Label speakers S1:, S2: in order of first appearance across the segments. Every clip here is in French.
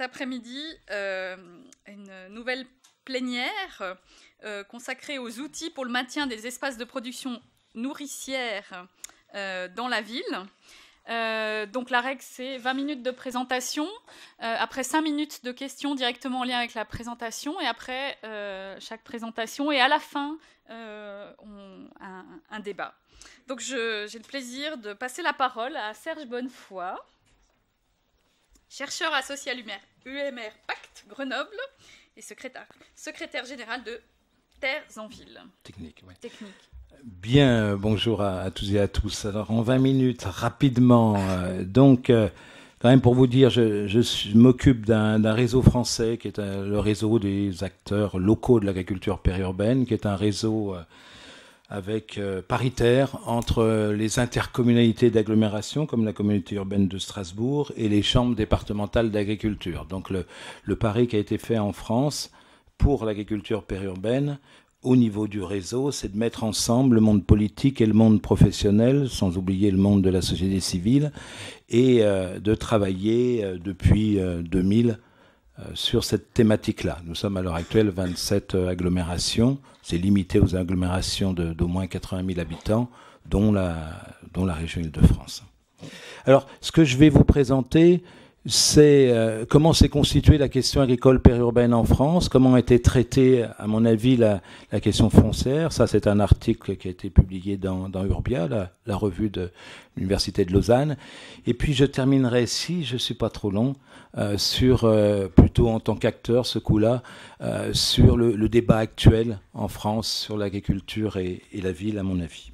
S1: après-midi euh, une nouvelle plénière euh, consacrée aux outils pour le maintien des espaces de production nourricière euh, dans la ville. donc la règle, c'est 20 minutes de présentation, après 5 minutes de questions directement en lien avec la présentation, et après chaque présentation, et à la fin, un, débat. Donc j'ai le plaisir de passer la parole à Serge Bonnefoy chercheur à Social Lumière. UMR Pacte Grenoble et secrétaire, secrétaire général de Terres-en-Ville. Technique, oui. Technique.
S2: Bien, euh, bonjour à, tous et à tous. Alors, en 20 minutes, rapidement, euh, donc, euh, quand même pour vous dire, je, m'occupe d'un réseau français qui est le réseau des acteurs locaux de l'agriculture périurbaine, qui est un réseau avec euh, paritaire entre les intercommunalités d'agglomération, comme la communauté urbaine de Strasbourg, et les chambres départementales d'agriculture. Donc le, pari qui a été fait en France pour l'agriculture périurbaine au niveau du réseau, c'est de mettre ensemble le monde politique et le monde professionnel, sans oublier le monde de la société civile, et euh, de travailler euh, depuis 2000 sur cette thématique-là. Nous sommes à l'heure actuelle 27 agglomérations, c'est limité aux agglomérations d'au moins 80 000 habitants, dont la, région Île-de-France. Alors, ce que je vais vous présenter, c'est euh, comment s'est constituée la question agricole périurbaine en France, comment a été traitée, à mon avis, la, question foncière. Ça, c'est un article qui a été publié dans, Urbia, la, la, revue de l'Université de Lausanne. Et puis, je terminerai, si je ne suis pas trop long, euh, sur, euh, plutôt en tant qu'acteur ce coup-là, euh, sur le, débat actuel en France sur l'agriculture et, la ville, à mon avis.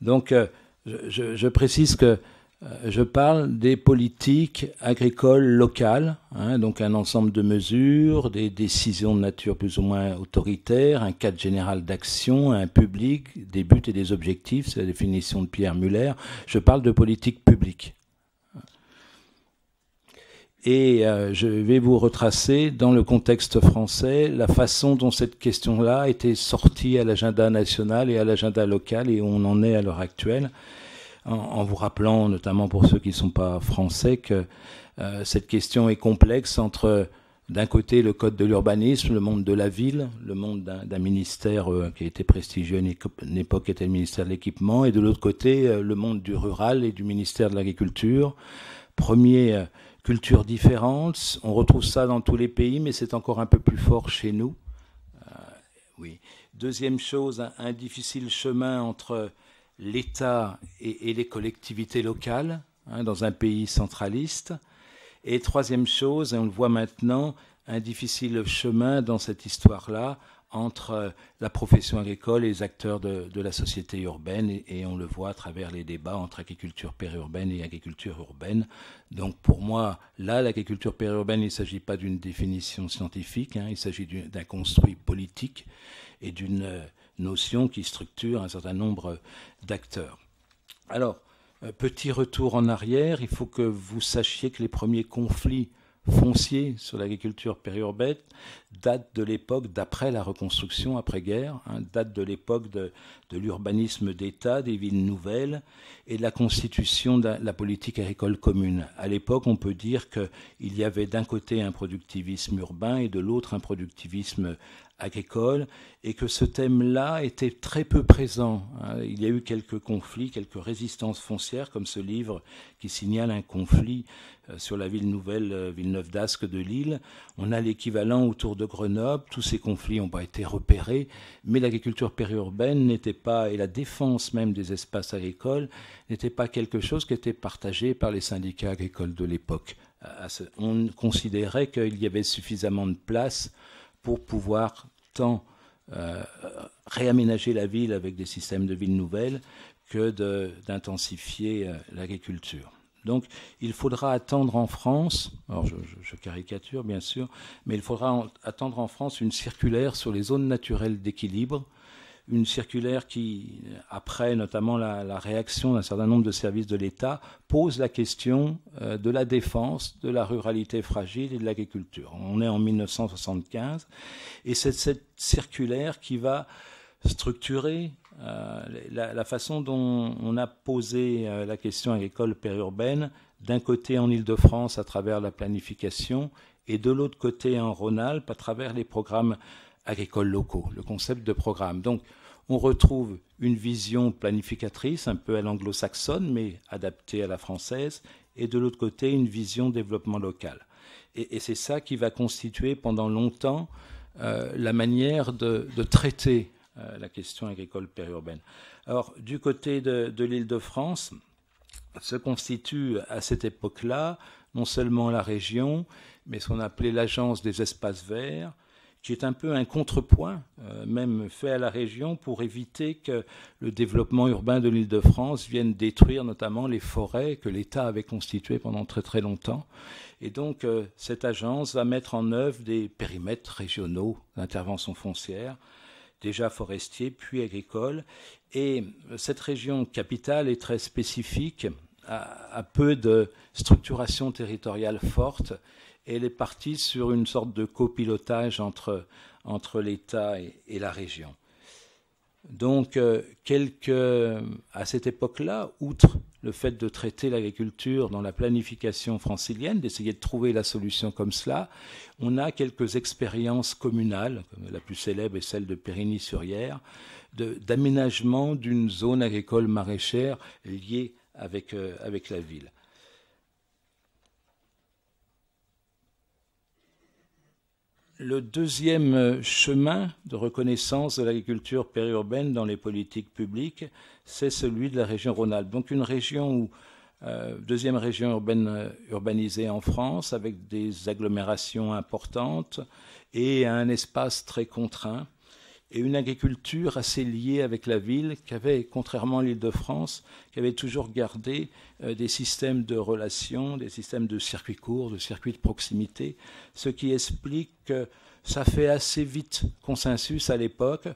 S2: Donc, je, précise que je parle des politiques agricoles locales, hein, donc un ensemble de mesures, des décisions de nature plus ou moins autoritaire, un cadre général d'action, un public, des buts et des objectifs, c'est la définition de Pierre Muller. Je parle de politique publique. Et euh, je vais vous retracer dans le contexte français la façon dont cette question-là était sortie à l'agenda national et à l'agenda local et où on en est à l'heure actuelle, en, vous rappelant notamment pour ceux qui ne sont pas français que euh, cette question est complexe entre d'un côté le code de l'urbanisme, le monde de la ville, le monde d'un ministère euh, qui qui était prestigieux à une époque était le ministère de l'équipement, et de l'autre côté le monde du rural et du ministère de l'agriculture. Premier cultures différentes. On retrouve ça dans tous les pays, mais c'est encore un peu plus fort chez nous. Euh, oui. Deuxième chose, un, difficile chemin entre l'État et, les collectivités locales hein, dans un pays centraliste. Et troisième chose, et on le voit maintenant, un difficile chemin dans cette histoire-là entre la profession agricole et les acteurs de, la société urbaine, et, on le voit à travers les débats entre agriculture périurbaine et agriculture urbaine. Donc pour moi, là, l'agriculture périurbaine, il ne s'agit pas d'une définition scientifique, hein, il s'agit d'un construit politique et d'une euh, notion qui structure un certain nombre d'acteurs. Alors, euh, petit retour en arrière, il faut que vous sachiez que les premiers conflits foncier sur l'agriculture périurbaine date de l'époque d'après la reconstruction après-guerre, hein, date de l'époque de, l'urbanisme d'État, des villes nouvelles et de la constitution de la, politique agricole commune. À l'époque, on peut dire qu'il y avait d'un côté un productivisme urbain et de l'autre un productivisme agricole et que ce thème-là était très peu présent. Hein. Il y a eu quelques conflits, quelques résistances foncières, comme ce livre qui signale un conflit euh, sur la ville nouvelle euh, Villeneuve d'Ascq de Lille. On a l'équivalent autour de Grenoble. Tous ces conflits n'ont pas été repérés, mais l'agriculture périurbaine n'était pas, et la défense même des espaces agricoles n'était pas quelque chose qui était partagé par les syndicats agricoles de l'époque. On considérait qu'il y avait suffisamment de place pour pouvoir euh, réaménager la ville avec des systèmes de villes nouvelles que d'intensifier euh, l'agriculture. Donc il faudra attendre en France, alors je, caricature bien sûr, mais il faudra attendre en France une circulaire sur les zones naturelles d'équilibre une circulaire qui, après notamment la, réaction d'un certain nombre de services de l'État, pose la question euh, de la défense, de la ruralité fragile et de l'agriculture. On est en 1975 et c'est cette circulaire qui va structurer euh, la, façon dont on a posé euh, la question agricole périurbaine, d'un côté en Ile-de-France à travers la planification et de l'autre côté en Rhône-Alpes à travers les programmes agricoles locaux, le concept de programme. On retrouve une vision planificatrice, un peu à l'anglo-saxonne, mais adaptée à la française, et de l'autre côté, une vision développement local. Et, c'est ça qui va constituer pendant longtemps euh, la manière de, traiter euh, la question agricole périurbaine. Alors, du côté de, de l'île de France, se constitue à cette époque-là non seulement la région, mais ce qu'on appelait l'agence des espaces verts, qui est un peu un contrepoint, euh, même fait à la région, pour éviter que le développement urbain de l'île de France vienne détruire notamment les forêts que l'État avait constituées pendant très très longtemps. Et donc, euh, cette agence va mettre en œuvre des périmètres régionaux d'intervention foncière, déjà forestier, puis agricoles. Et cette région capitale est très spécifique, a peu de structuration territoriale forte elle est partie sur une sorte de copilotage entre, l'État et, la région. Donc, euh, à cette époque-là, outre le fait de traiter l'agriculture dans la planification francilienne, d'essayer de trouver la solution comme cela, on a quelques expériences communales, la plus célèbre est celle de Périgny-sur-Yerre, d'aménagement d'une zone agricole maraîchère liée avec euh, la ville. Le deuxième chemin de reconnaissance de l'agriculture périurbaine dans les politiques publiques, c'est celui de la région Rhône-Alpes. Donc une région où, euh, deuxième région urbaine euh, urbanisée en France, avec des agglomérations importantes et un espace très contraint et une agriculture assez liée avec la ville, qui avait, contrairement à l'Île-de-France, qui avait toujours gardé euh, des systèmes de relations, des systèmes de circuits courts, de circuits de proximité, ce qui explique que ça fait assez vite consensus à l'époque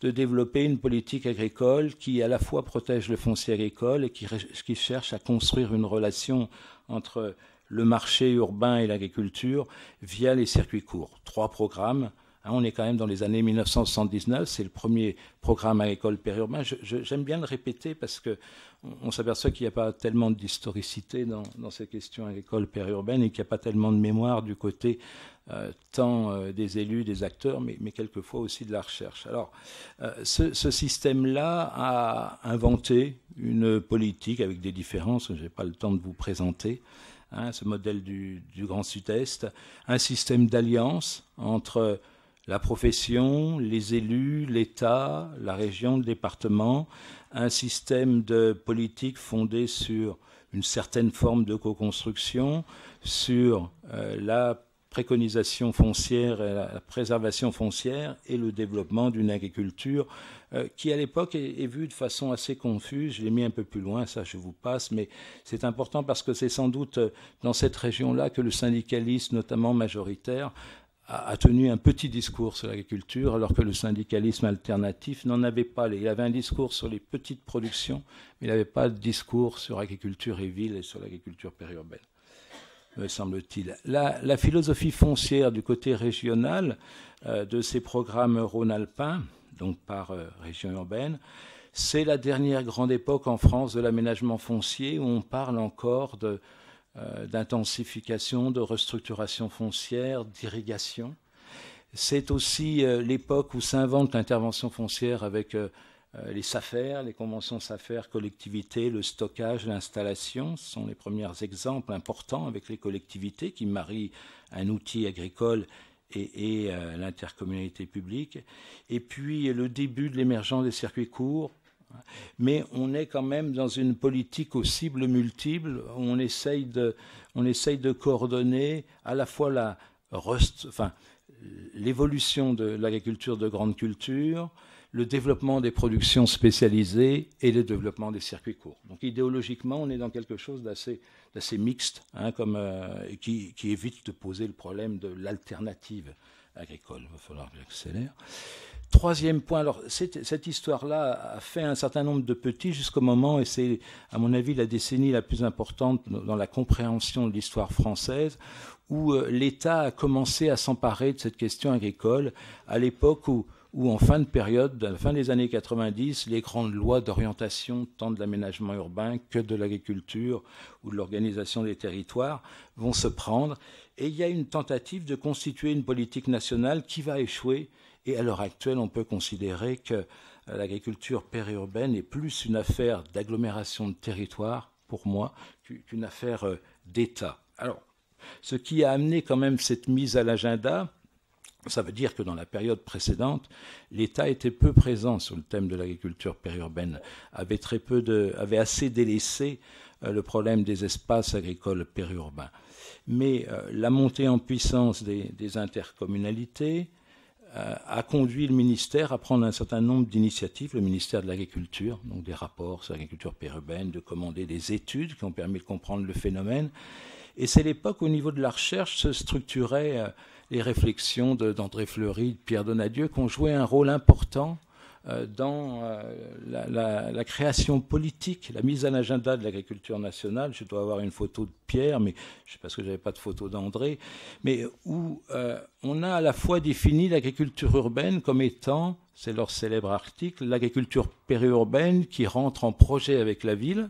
S2: de développer une politique agricole qui à la fois protège le foncier agricole et qui cherche à construire une relation entre le marché urbain et l'agriculture via les circuits courts. Trois programmes, Hein, on est quand même dans les années 1979, c'est le premier programme à école périurbain. J'aime bien le répéter parce qu'on on, s'aperçoit qu'il n'y a pas tellement d'historicité dans, ces questions à l'école périurbaine et qu'il n'y a pas tellement de mémoire du côté euh, tant euh, des élus, des acteurs, mais, quelquefois aussi de la recherche. Alors, euh, ce, système-là a inventé une politique avec des différences, je n'ai pas le temps de vous présenter. Hein, ce modèle du Grand Sud-Est, un système d'alliance entre la profession, les élus, l'État, la région, le département, un système de politique fondé sur une certaine forme de co-construction, sur euh, la préconisation foncière, la préservation foncière et le développement d'une agriculture euh, qui à l'époque est, est, vue de façon assez confuse. Je l'ai mis un peu plus loin, ça je vous passe, mais c'est important parce que c'est sans doute euh, dans cette région-là que le syndicalisme, notamment majoritaire, a, tenu un petit discours sur l'agriculture, alors que le syndicalisme alternatif n'en avait pas. Il avait un discours sur les petites productions, mais il n'avait pas de discours sur l'agriculture et ville et sur l'agriculture périurbaine, me semble-t-il. La, philosophie foncière du côté régional euh, de ces programmes rhône-alpins, donc par euh, région urbaine, c'est la dernière grande époque en France de l'aménagement foncier où on parle encore de euh, d'intensification, de restructuration foncière, d'irrigation. C'est aussi euh, l'époque où s'invente l'intervention foncière avec euh, les SAFER, les conventions SAFER, collectivités, le stockage, l'installation. Ce sont les premiers exemples importants avec les collectivités qui marient un outil agricole et, l'intercommunalité publique. Et puis le début de l'émergence des circuits courts, mais on est quand même dans une politique aux cibles multiples. On essaye de, on essaye de coordonner à la fois la enfin, l'évolution de l'agriculture de grande culture, le développement des productions spécialisées et le développement des circuits courts. Donc idéologiquement, on est dans quelque chose d'assez, mixte, hein, comme, euh, qui, qui, évite de poser le problème de l'alternative agricole. Il va falloir que j'accélère. Troisième point, alors cette, histoire-là a fait un certain nombre de petits jusqu'au moment, et c'est à mon avis la décennie la plus importante dans la compréhension de l'histoire française, où euh, l'État a commencé à s'emparer de cette question agricole à l'époque où, où, en fin de période, à la fin des années 90, les grandes lois d'orientation tant de l'aménagement urbain que de l'agriculture ou de l'organisation des territoires vont se prendre. Et il y a une tentative de constituer une politique nationale qui va échouer et à l'heure actuelle, on peut considérer que euh, l'agriculture périurbaine est plus une affaire d'agglomération de territoire, pour moi, qu'une affaire euh, d'État. Alors, ce qui a amené quand même cette mise à l'agenda, ça veut dire que dans la période précédente, l'État était peu présent sur le thème de l'agriculture périurbaine, avait, très peu avait assez délaissé euh, le problème des espaces agricoles périurbains. Mais la montée en puissance des intercommunalités, euh, a conduit le ministère à prendre un certain nombre d'initiatives, le ministère de l'Agriculture, donc des rapports sur l'agriculture périurbaine, de commander des études qui ont permis de comprendre le phénomène. Et c'est l'époque où, au niveau de la recherche, se structuraient euh, les réflexions d'André Fleury, de Pierre Donadieu, qui ont joué un rôle important euh, dans euh, la, création politique, la mise à l'agenda de l'agriculture nationale. Je dois avoir une photo de Pierre, mais je sais pas ce que j'avais pas de photo d'André, mais où euh, on a à la fois défini l'agriculture urbaine comme étant, c'est leur célèbre article, l'agriculture périurbaine qui rentre en projet avec la ville,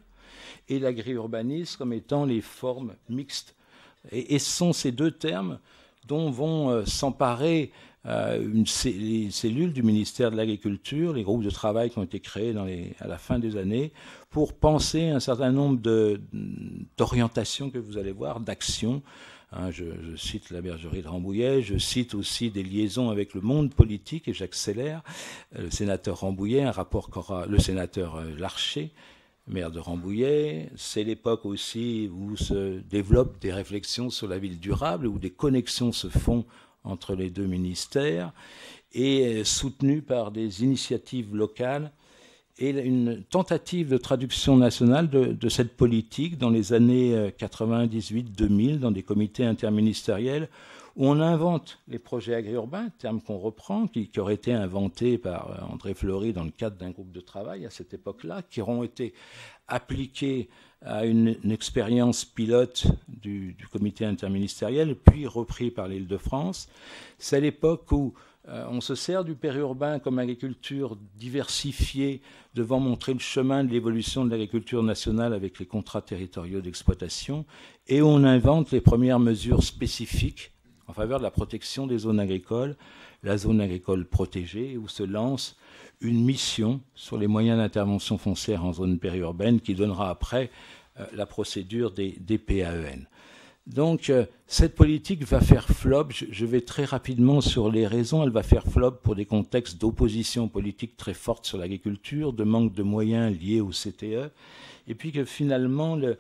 S2: et l'agri-urbanisme comme étant les formes mixtes. Et, ce sont ces deux termes dont vont s'emparer euh, une, les cellules du ministère de l'Agriculture, les groupes de travail qui ont été créés dans les, à la fin des années, pour penser un certain nombre d'orientations que vous allez voir, d'actions. Hein, je, je, cite la bergerie de Rambouillet, je cite aussi des liaisons avec le monde politique, et j'accélère, euh, le sénateur Rambouillet, un rapport qu'aura le sénateur euh, Larcher, maire de Rambouillet. C'est l'époque aussi où se développent des réflexions sur la ville durable, où des connexions se font entre les deux ministères et soutenu par des initiatives locales et une tentative de traduction nationale de, cette politique dans les années 98-2000 euh, dans des comités interministériels où on invente les projets agri-urbains, terme qu'on reprend, qui, qui été inventés par euh, André Fleury dans le cadre d'un groupe de travail à cette époque-là, qui auront été appliqués à une, expérience pilote du, comité interministériel, puis repris par l'île de France. C'est l'époque où euh, on se sert du périurbain comme agriculture diversifiée, devant montrer le chemin de l'évolution de l'agriculture nationale avec les contrats territoriaux d'exploitation, et on invente les premières mesures spécifiques en faveur de la protection des zones agricoles, la zone agricole protégée, où se lance une mission sur les moyens d'intervention foncière en zone périurbaine qui donnera après euh, la procédure des, PAEN. Donc euh, cette politique va faire flop, je, vais très rapidement sur les raisons, elle va faire flop pour des contextes d'opposition politique très forte sur l'agriculture, de manque de moyens liés au CTE, et puis que finalement euh,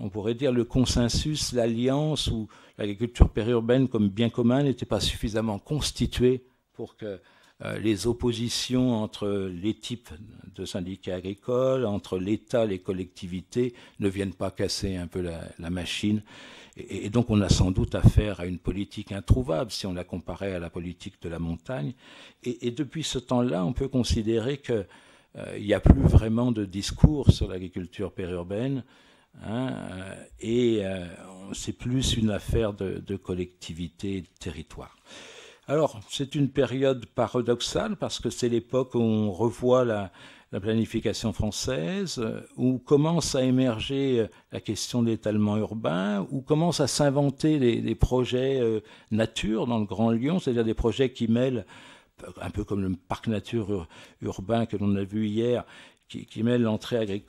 S2: on pourrait dire le consensus, l'alliance ou l'agriculture périurbaine comme bien commun n'était pas suffisamment constituée pour que euh, les oppositions entre les types de syndicats agricoles, entre l'État, et les collectivités, ne viennent pas casser un peu la, machine. Et, donc on a sans doute affaire à une politique introuvable si on la comparait à la politique de la montagne. Et, depuis ce temps-là, on peut considérer qu'il euh, n'y a plus vraiment de discours sur l'agriculture périurbaine. Hein, euh, et c'est plus une affaire de, de collectivité de territoire. Alors, c'est une période paradoxale parce que c'est l'époque où on revoit la, planification française, euh, où commence à émerger euh, la question de l'étalement urbain, où commence à s'inventer des, projets euh, nature dans le Grand Lyon, c'est-à-dire des projets qui mêlent un peu comme le parc nature urbain que l'on a vu hier, qui, qui, mêle l'entrée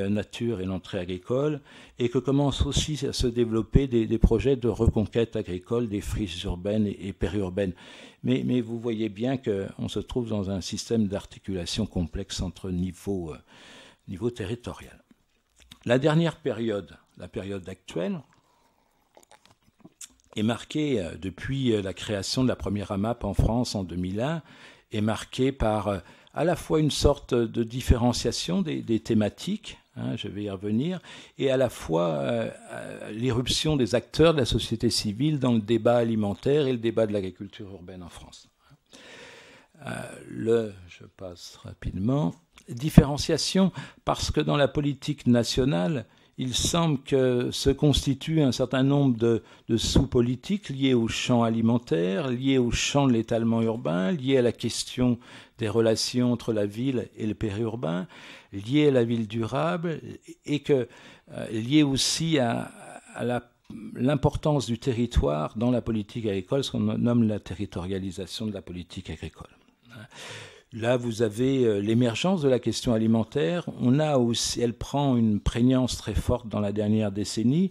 S2: euh, nature et l'entrée agricole, et que commencent aussi à se développer des, projets de reconquête agricole des friches urbaines et, périurbaines. Mais, vous voyez bien qu'on se trouve dans un système d'articulation complexe entre niveaux euh, niveau territorial. La dernière période, la période actuelle, est marquée euh, depuis euh, la création de la première AMAP en France en 2001, est marquée par à la fois une sorte de différenciation des, thématiques, hein, je vais y revenir, et à la fois euh, l'irruption des acteurs de la société civile dans le débat alimentaire et le débat de l'agriculture urbaine en France. Euh, le, je passe rapidement, différenciation parce que dans la politique nationale, il semble que se constitue un certain nombre de, sous-politiques liées au champ alimentaire, liées au champ de l'étalement urbain, liées à la question des relations entre la ville et le périurbain, liées à la ville durable, et que euh, liées aussi à l'importance du territoire dans la politique agricole, ce qu'on nomme la territorialisation de la politique agricole. Là, vous avez euh, l'émergence de la question alimentaire. On a aussi, elle prend une prégnance très forte dans la dernière décennie,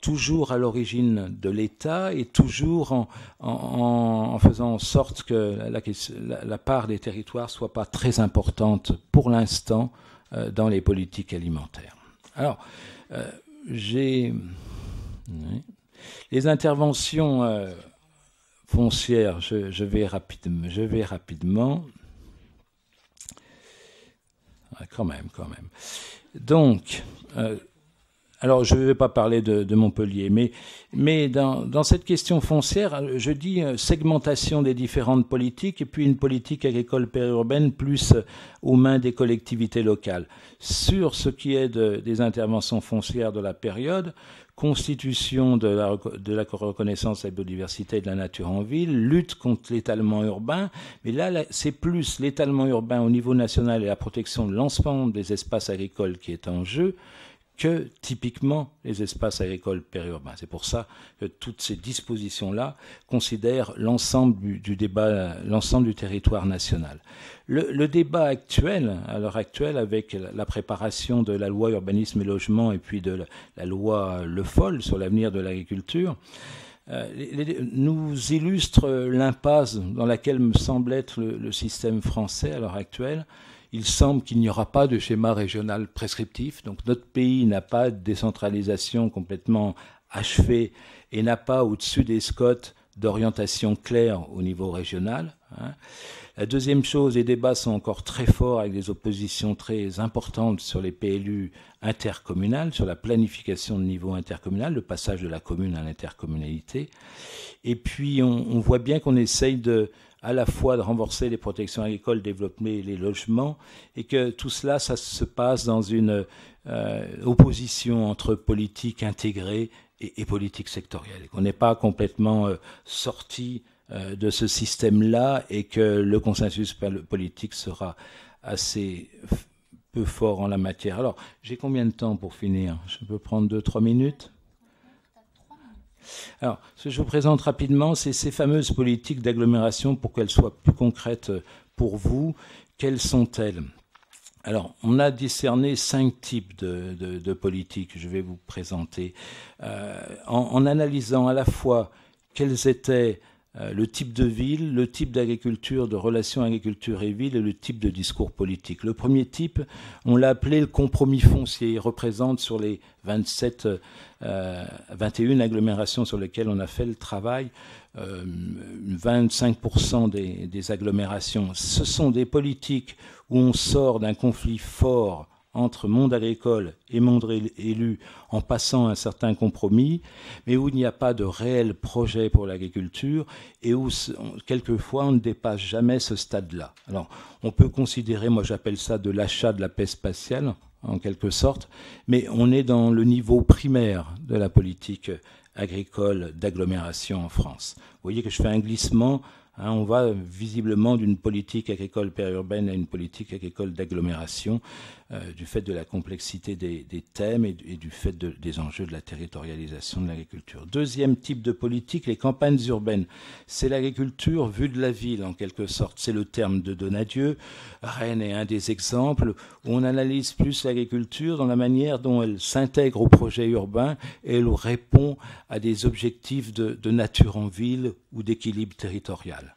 S2: toujours à l'origine de l'État et toujours en, faisant en sorte que la, part des territoires ne soit pas très importante pour l'instant euh, dans les politiques alimentaires. Alors, euh, j'ai les interventions. foncières, je vais rapidement. Ah, quand même, quand même. Donc, euh, alors je ne vais pas parler de, Montpellier, mais, dans, cette question foncière, euh, je dis euh, segmentation des différentes politiques et puis une politique agricole périurbaine plus aux mains des collectivités locales. Sur ce qui est des interventions foncières de la période, constitution de la, reconnaissance de la biodiversité et de la nature en ville, lutte contre l'étalement urbain, mais là c'est plus l'étalement urbain au niveau national et la protection de l'ensemble des espaces agricoles qui est en jeu que typiquement les espaces agricoles périurbains. C'est pour ça que toutes ces dispositions-là considèrent l'ensemble du, l'ensemble du territoire national. Le, débat actuel, à l'heure actuelle, avec la préparation de la loi urbanisme et logement et puis de la, loi Le Foll sur l'avenir de l'agriculture, euh, nous illustre l'impasse dans laquelle me semble être le système français à l'heure actuelle, il semble qu'il n'y aura pas de schéma régional prescriptif, donc notre pays n'a pas de décentralisation complètement achevée et n'a pas au-dessus des scottes d'orientation claire au niveau régional. Hein. La deuxième chose, les débats sont encore très forts avec des oppositions très importantes sur les PLU intercommunales, sur la planification de niveau intercommunal, le passage de la commune à l'intercommunalité. Et puis, on, on voit bien qu'on essaye de, à la fois de renforcer les protections agricoles, développer les logements, et que tout cela, ça se passe dans une euh, opposition entre politique intégrée et, politique sectorielle. Qu'on n'est pas complètement euh, sorti euh, de ce système-là et que le consensus politique sera assez peu fort en la matière. Alors, j'ai combien de temps pour finir Je peux prendre 2-3 minutes alors, ce que je vous présente rapidement, c'est ces fameuses politiques d'agglomération pour qu'elles soient plus concrètes pour vous. Quelles sont-elles alors, on a discerné cinq types de, politiques que je vais vous présenter, euh, en, analysant à la fois quelles étaient euh, le type de ville, le type d'agriculture, de relations agriculture et ville et le type de discours politique. Le premier type, on l'a appelé le compromis foncier. Il représente sur les 27, euh, 21 agglomérations sur lesquelles on a fait le travail, euh, 25% des agglomérations. Ce sont des politiques où on sort d'un conflit fort entre monde agricole et monde élu en passant un certain compromis, mais où il n'y a pas de réel projet pour l'agriculture et où quelquefois on ne dépasse jamais ce stade-là. Alors on peut considérer, moi j'appelle ça de l'achat de la paix spatiale en quelque sorte, mais on est dans le niveau primaire de la politique agricole d'agglomération en France. Vous voyez que je fais un glissement hein, on va visiblement d'une politique agricole périurbaine à une politique agricole d'agglomération euh, du fait de la complexité des, thèmes et, du fait des enjeux de la territorialisation de l'agriculture. Deuxième type de politique, les campagnes urbaines. C'est l'agriculture vue de la ville, en quelque sorte. C'est le terme de Donadieu. Rennes est un des exemples où on analyse plus l'agriculture dans la manière dont elle s'intègre au projet urbain et elle répond à des objectifs de, de nature en ville ou d'équilibre territorial.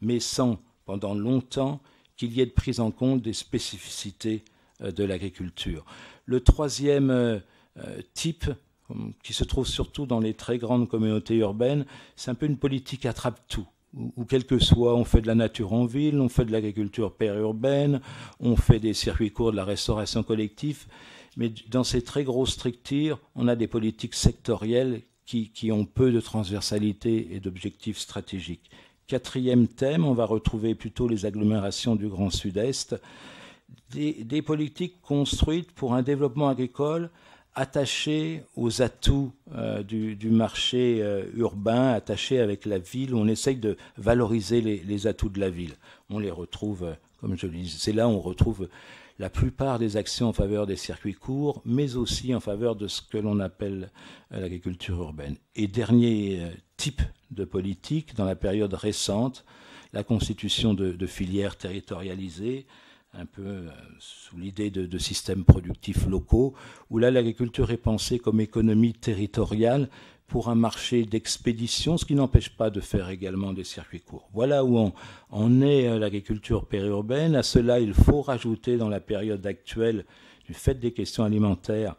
S2: Mais sans, pendant longtemps, qu'il y ait de prise en compte des spécificités euh, de l'agriculture. Le troisième euh, euh, type, hum, qui se trouve surtout dans les très grandes communautés urbaines, c'est un peu une politique attrape-tout ou quel que soit, on fait de la nature en ville, on fait de l'agriculture périurbaine, on fait des circuits courts de la restauration collective, mais dans ces très grosses structures, on a des politiques sectorielles qui ont peu de transversalité et d'objectifs stratégiques. Quatrième thème, on va retrouver plutôt les agglomérations du Grand Sud-Est des, politiques construites pour un développement agricole attaché aux atouts euh, du, marché euh, urbain, attaché avec la ville. On essaye de valoriser les, atouts de la ville. On les retrouve, euh, comme je le disais, c'est là où on retrouve la plupart des actions en faveur des circuits courts, mais aussi en faveur de ce que l'on appelle l'agriculture urbaine. Et dernier type de politique, dans la période récente, la constitution de filières territorialisées, un peu euh, sous l'idée de, systèmes productifs locaux, où là l'agriculture est pensée comme économie territoriale pour un marché d'expédition, ce qui n'empêche pas de faire également des circuits courts. Voilà où on, est euh, l'agriculture périurbaine. À cela, il faut rajouter dans la période actuelle du fait des questions alimentaires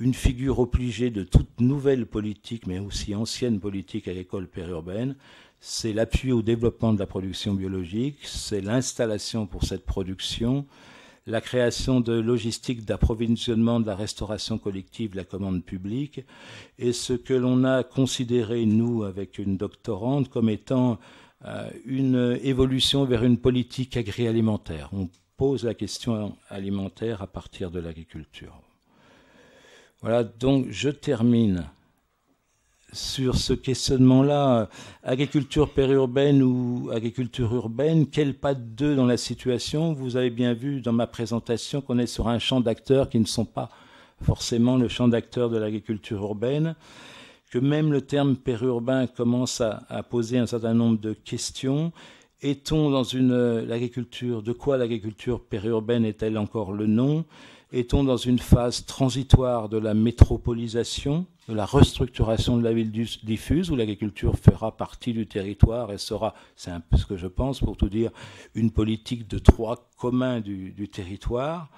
S2: une figure obligée de toute nouvelle politique, mais aussi ancienne politique agricole périurbaine. C'est l'appui au développement de la production biologique, c'est l'installation pour cette production, la création de logistiques d'approvisionnement de la restauration collective, de la commande publique, et ce que l'on a considéré, nous, avec une doctorante, comme étant euh, une évolution vers une politique agri On pose la question alimentaire à partir de l'agriculture. Voilà, donc je termine sur ce questionnement-là. Agriculture périurbaine ou agriculture urbaine, quel pas de deux dans la situation Vous avez bien vu dans ma présentation qu'on est sur un champ d'acteurs qui ne sont pas forcément le champ d'acteurs de l'agriculture urbaine, que même le terme périurbain commence à, poser un certain nombre de questions. Est-on dans une l'agriculture De quoi l'agriculture périurbaine est-elle encore le nom est-on dans une phase transitoire de la métropolisation, de la restructuration de la ville diffuse, où l'agriculture fera partie du territoire et sera, c'est un peu ce que je pense pour tout dire, une politique de trois communs du, territoire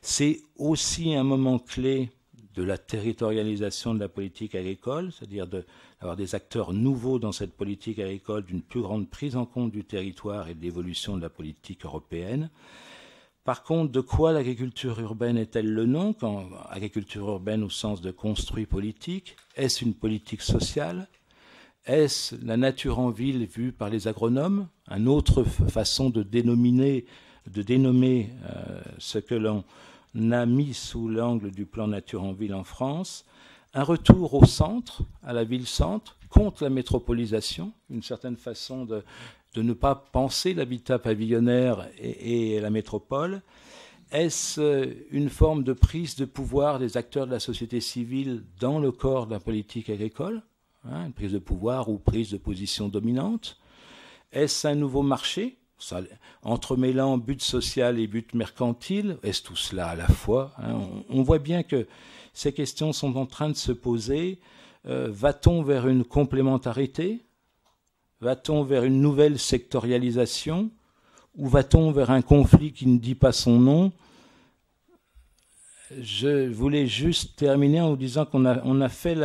S2: C'est aussi un moment clé de la territorialisation de la politique agricole, c'est-à-dire d'avoir des acteurs nouveaux dans cette politique agricole, d'une plus grande prise en compte du territoire et de l'évolution de la politique européenne. Par contre, de quoi l'agriculture urbaine est-elle le nom quand, Agriculture urbaine au sens de construit politique Est-ce une politique sociale Est-ce la nature en ville vue par les agronomes Une autre façon de dénominer, de dénommer euh, ce que l'on a mis sous l'angle du plan nature en ville en France. Un retour au centre, à la ville-centre, contre la métropolisation, une certaine façon de de ne pas penser l'habitat pavillonnaire et, la métropole Est-ce euh, une forme de prise de pouvoir des acteurs de la société civile dans le corps de la politique agricole hein, une prise de pouvoir ou prise de position dominante Est-ce un nouveau marché Entremêlant but social et but mercantile, est-ce tout cela à la fois hein? on, voit bien que ces questions sont en train de se poser. Euh, va-t-on vers une complémentarité Va-t-on vers une nouvelle sectorialisation ou va-t-on vers un conflit qui ne dit pas son nom Je voulais juste terminer en vous disant qu'on a, fait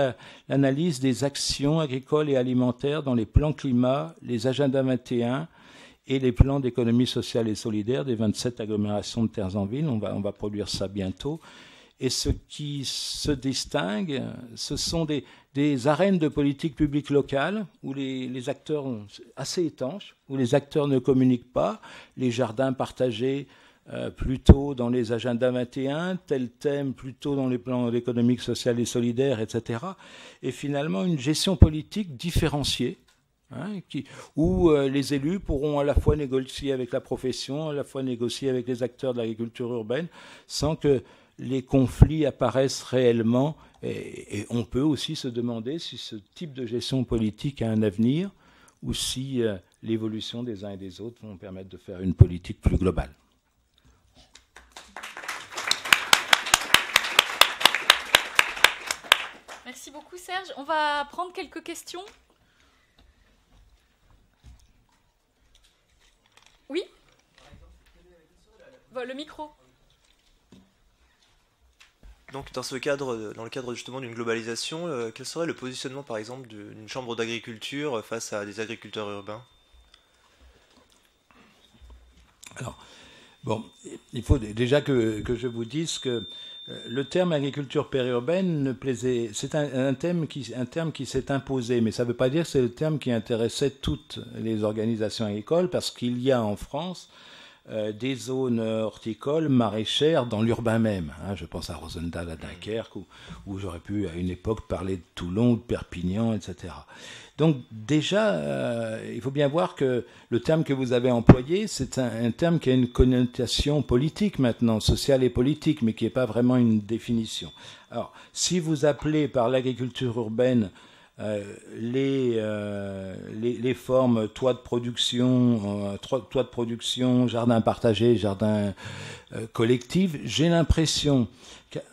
S2: l'analyse des actions agricoles et alimentaires dans les plans climat, les agendas 21 et les plans d'économie sociale et solidaire des 27 agglomérations de Terres en ville. On va, on va produire ça bientôt. Et ce qui se distingue, ce sont des, arènes de politique publique locale où les, acteurs sont assez étanches, où les acteurs ne communiquent pas, les jardins partagés euh, plutôt dans les agendas 21, tel thème plutôt dans les plans économiques, sociaux et solidaires, etc. Et finalement, une gestion politique différenciée, hein, où euh, les élus pourront à la fois négocier avec la profession, à la fois négocier avec les acteurs de l'agriculture urbaine, sans que les conflits apparaissent réellement et, on peut aussi se demander si ce type de gestion politique a un avenir ou si euh, l'évolution des uns et des autres vont permettre de faire une politique plus globale.
S1: Merci beaucoup Serge. On va prendre quelques questions. Oui Le micro.
S3: Donc dans ce cadre, euh, dans le cadre justement d'une globalisation, euh, quel serait le positionnement par exemple d'une chambre d'agriculture euh, face à des agriculteurs urbains
S2: Alors, bon, il faut déjà que, je vous dise que le terme agriculture périurbaine ne plaisait. C'est un, thème qui, un terme qui s'est imposé, mais ça ne veut pas dire que c'est le terme qui intéressait toutes les organisations agricoles, parce qu'il y a en France euh, des zones horticoles, maraîchères, dans l'urbain même. Hein. je pense à Rosendal, à mm. Dunkerque, où, j'aurais pu à une époque parler de Toulon, de Perpignan, etc. Donc déjà, euh, il faut bien voir que le terme que vous avez employé, c'est un, un, terme qui a une connotation politique maintenant, sociale et politique, mais qui n'est pas vraiment une définition. Alors, si vous appelez par l'agriculture urbaine euh, euh, les, formes toit de production, euh, de production, jardin partagé, jardin collectif, j'ai l'impression,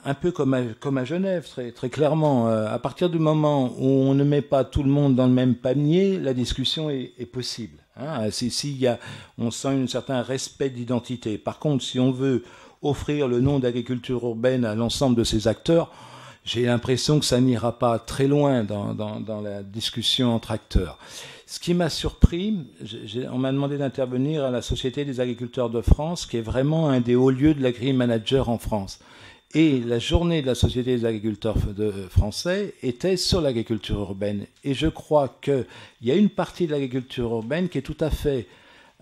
S2: un peu comme à, Genève, très, très clairement, à partir du moment où on ne met pas tout le monde dans le même panier, la discussion est, possible. Hein. Ah, si, on sent un certain respect d'identité. Par contre, si on veut offrir le nom d'agriculture urbaine à l'ensemble de ces acteurs, j'ai l'impression que ça n'ira pas très loin dans, la discussion entre acteurs. Ce qui m'a surpris, on m'a demandé d'intervenir à la Société des agriculteurs de France, qui est vraiment un des hauts lieux de l'agri-manager en France. Et la journée de la Société des agriculteurs français était sur l'agriculture urbaine. Et je crois qu'il y a une partie de l'agriculture urbaine qui est tout à fait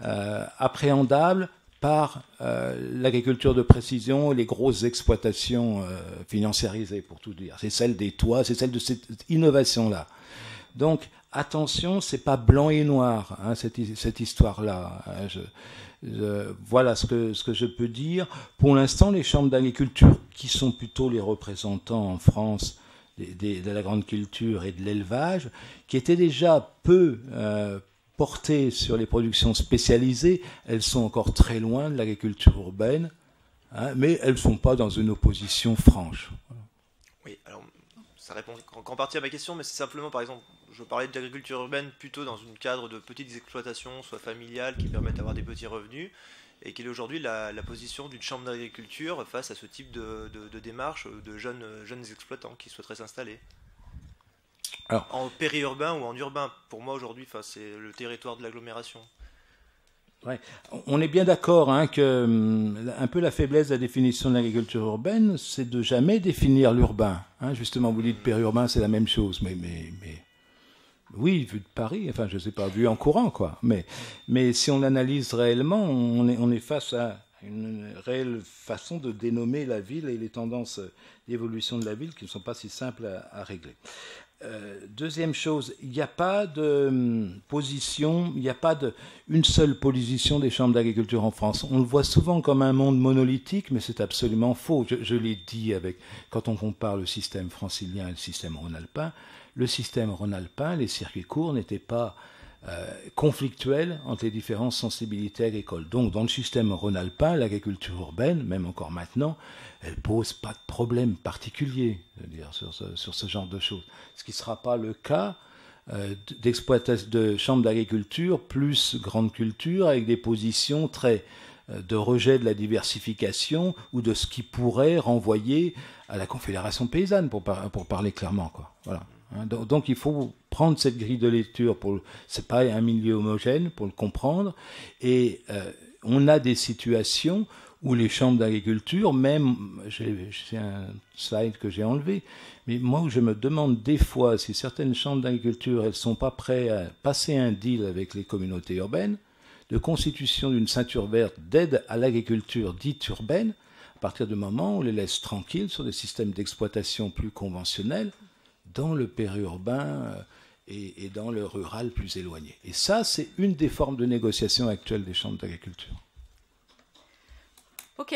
S2: euh, appréhendable par euh, l'agriculture de précision, les grosses exploitations euh, financiarisées, pour tout dire. C'est celle des toits, c'est celle de cette innovation-là. Donc, attention, c'est pas blanc et noir, hein, cette, histoire-là. Hein. voilà ce que, ce que je peux dire. Pour l'instant, les chambres d'agriculture, qui sont plutôt les représentants en France de la grande culture et de l'élevage, qui étaient déjà peu, euh, portées sur les productions spécialisées, elles sont encore très loin de l'agriculture urbaine, hein, mais elles ne sont pas dans une opposition franche.
S4: Oui, alors ça répond en partie à ma question, mais c'est simplement, par exemple, je parlais de l'agriculture urbaine plutôt dans une cadre de petites exploitations, soit familiales, qui permettent d'avoir des petits revenus, et qu'il est aujourd'hui la, position d'une chambre d'agriculture face à ce type de, de démarche de jeunes exploitants qui souhaiteraient s'installer en périurbain ou en urbain, pour moi aujourd'hui, c'est le territoire de l'agglomération.
S2: On est bien d'accord hein, que hum, un peu la faiblesse de la définition de l'agriculture urbaine, c'est de jamais définir l'urbain. Hein. justement, vous dites périurbain, c'est la même chose, mais, mais, mais oui, vu de Paris, enfin je ne sais pas, vu en courant quoi. Mais, mais si on analyse réellement, on est, face à une réelle façon de dénommer la ville et les tendances d'évolution de la ville qui ne sont pas si simples à régler. Euh, deuxième chose, il n'y a pas de hum, position, il n'y a pas une seule position des chambres d'agriculture en France. On le voit souvent comme un monde monolithique, mais c'est absolument faux. Je, l'ai dit avec, quand on compare le système francilien et le système rhône-alpin, le système rhône-alpin, les circuits courts n'étaient pas euh, conflictuels entre les différentes sensibilités agricoles. Donc, dans le système rhône-alpin, l'agriculture urbaine, même encore maintenant, elle pose pas de problème particulier dire, sur, ce, sur, ce, genre de choses. Ce qui ne sera pas le cas euh, d'exploitation de chambres d'agriculture plus grande culture avec des positions très euh, de rejet de la diversification ou de ce qui pourrait renvoyer à la Confédération paysanne, pour, pour parler clairement. Quoi. Voilà. Hein, donc, il faut prendre cette grille de lecture, pour c'est pas un milieu homogène, pour le comprendre. Et euh, on a des situations ou les chambres d'agriculture, même, c'est un slide que j'ai enlevé, mais moi je me demande des fois si certaines chambres d'agriculture, elles ne sont pas prêtes à passer un deal avec les communautés urbaines, de constitution d'une ceinture verte d'aide à l'agriculture dite urbaine, à partir du moment où on les laisse tranquilles sur des systèmes d'exploitation plus conventionnels, dans le périurbain euh, et, et dans le rural plus éloigné. Et ça, c'est une des formes de négociation actuelle des chambres d'agriculture.
S1: Ok,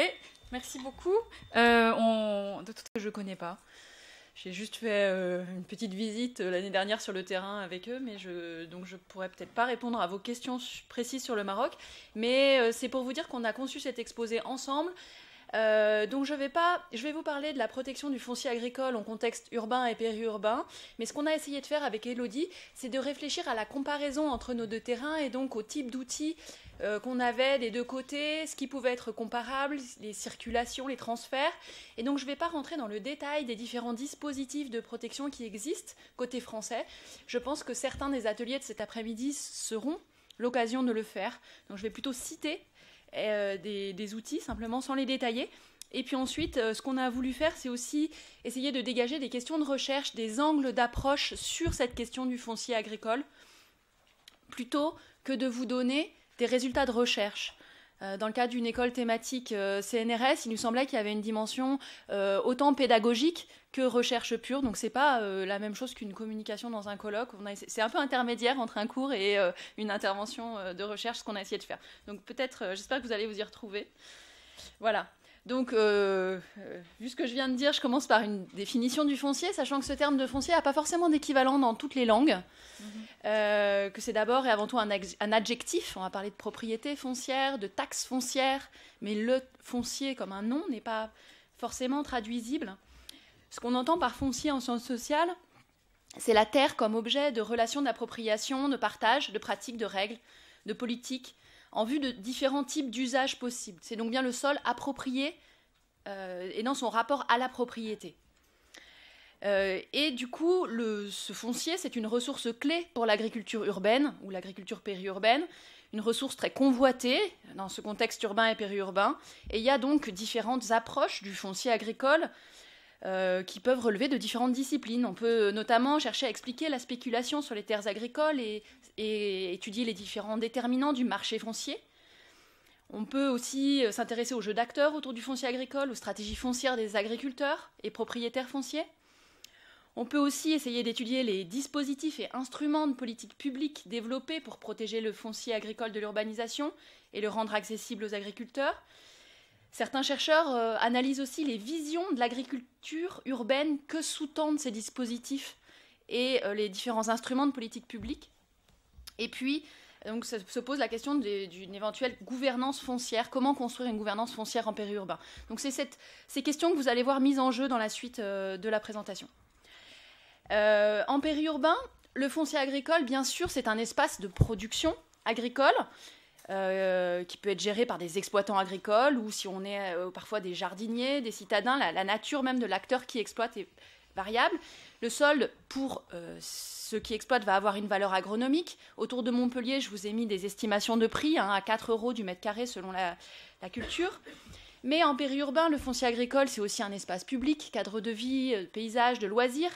S1: merci beaucoup. De euh, on... De tout je ne connais pas. J'ai juste fait euh, une petite visite euh, l'année dernière sur le terrain avec
S5: eux, mais je donc je pourrais peut-être pas répondre à vos questions précises sur le Maroc. Mais c'est pour vous dire qu'on a conçu cet exposé ensemble. donc je vais pas, je vais vous parler de la protection du foncier agricole en contexte urbain et périurbain. Mais ce qu'on a essayé de faire avec Elodie, c'est de réfléchir à la comparaison entre nos deux terrains et donc au type d'outils euh, qu'on avait des deux côtés, ce qui pouvait être comparable, les circulations, les transferts. Et donc je ne vais pas rentrer dans le détail des différents dispositifs de protection qui existent côté français. Je pense que certains des ateliers de cet après-midi seront l'occasion de le faire. Donc je vais plutôt citer euh, des outils simplement sans les détailler. Et puis ensuite, euh, ce qu'on a voulu faire, c'est aussi essayer de dégager des questions de recherche, des angles d'approche sur cette question du foncier agricole, plutôt que de vous donner des résultats de recherche. Euh, dans le cas d'une école thématique euh, CNRS, il nous semblait qu'il y avait une dimension euh, autant pédagogique que recherche pure. Donc ce n'est pas la même chose qu'une communication dans un colloque. C'est un peu intermédiaire entre un cours et une intervention de recherche, ce qu'on a essayé de faire. Donc peut-être, j'espère que vous allez vous y retrouver. Voilà. Donc, euh, euh, vu ce que je viens de dire, je commence par une définition du foncier, sachant que ce terme de foncier n'a pas forcément d'équivalent dans toutes les langues, mhm. euh, que c'est d'abord et avant tout un, adjectif. On va parler de propriété foncière, de taxe foncière, mais le foncier comme un nom n'est pas forcément traduisible. Ce qu'on entend par foncier en sciences sociales, c'est la terre comme objet de relations d'appropriation, de partage, de pratiques, de règles, de politiques, en vue de différents types d'usages possibles. C'est donc bien le sol approprié euh, et dans son rapport à la propriété. Euh, et du coup, ce foncier, c'est une ressource clé pour l'agriculture urbaine ou l'agriculture périurbaine, une ressource très convoitée dans ce contexte urbain et périurbain. Et il y a donc différentes approches du foncier agricole euh, qui peuvent relever de différentes disciplines. On peut notamment chercher à expliquer la spéculation sur les terres agricoles et, et étudier les différents déterminants du marché foncier. On peut aussi euh, s'intéresser aux jeux d'acteurs autour du foncier agricole, aux stratégies foncières des agriculteurs et propriétaires fonciers. On peut aussi essayer d'étudier les dispositifs et instruments de politique publique développés pour protéger le foncier agricole de l'urbanisation et le rendre accessible aux agriculteurs. Certains chercheurs euh, analysent aussi les visions de l'agriculture urbaine que sous-tendent ces dispositifs et euh, les différents instruments de politique publique. Et puis, donc, ça se pose la question d'une éventuelle gouvernance foncière, comment construire une gouvernance foncière en périurbain. Donc, c'est ces questions que vous allez voir mises en jeu dans la suite euh, de la présentation. en périurbain, le foncier agricole, bien sûr, c'est un espace de production agricole euh, qui peut être géré par des exploitants agricoles ou si on est euh, parfois des jardiniers, des citadins, la, nature même de l'acteur qui exploite est variable. Le sol, pour euh, ceux qui exploitent va avoir une valeur agronomique. Autour de Montpellier, je vous ai mis des estimations de prix hein, à 4 euros du mètre carré selon la culture. Mais en périurbain, le foncier agricole, c'est aussi un espace public, cadre de vie, paysage, de loisirs.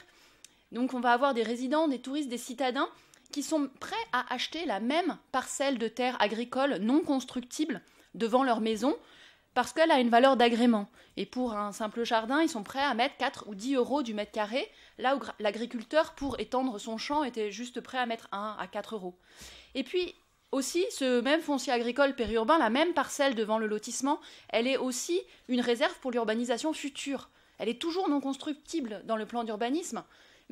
S5: Donc on va avoir des résidents, des touristes, des citadins qui sont prêts à acheter la même parcelle de terre agricole non constructible devant leur maison parce qu'elle a une valeur d'agrément. Et pour un simple jardin, ils sont prêts à mettre 4 ou 10 euros du mètre carré, là où l'agriculteur, pour étendre son champ, était juste prêt à mettre 1 à 4 euros. Et puis, aussi, ce même foncier agricole périurbain, la même parcelle devant le lotissement, elle est aussi une réserve pour l'urbanisation future. Elle est toujours non constructible dans le plan d'urbanisme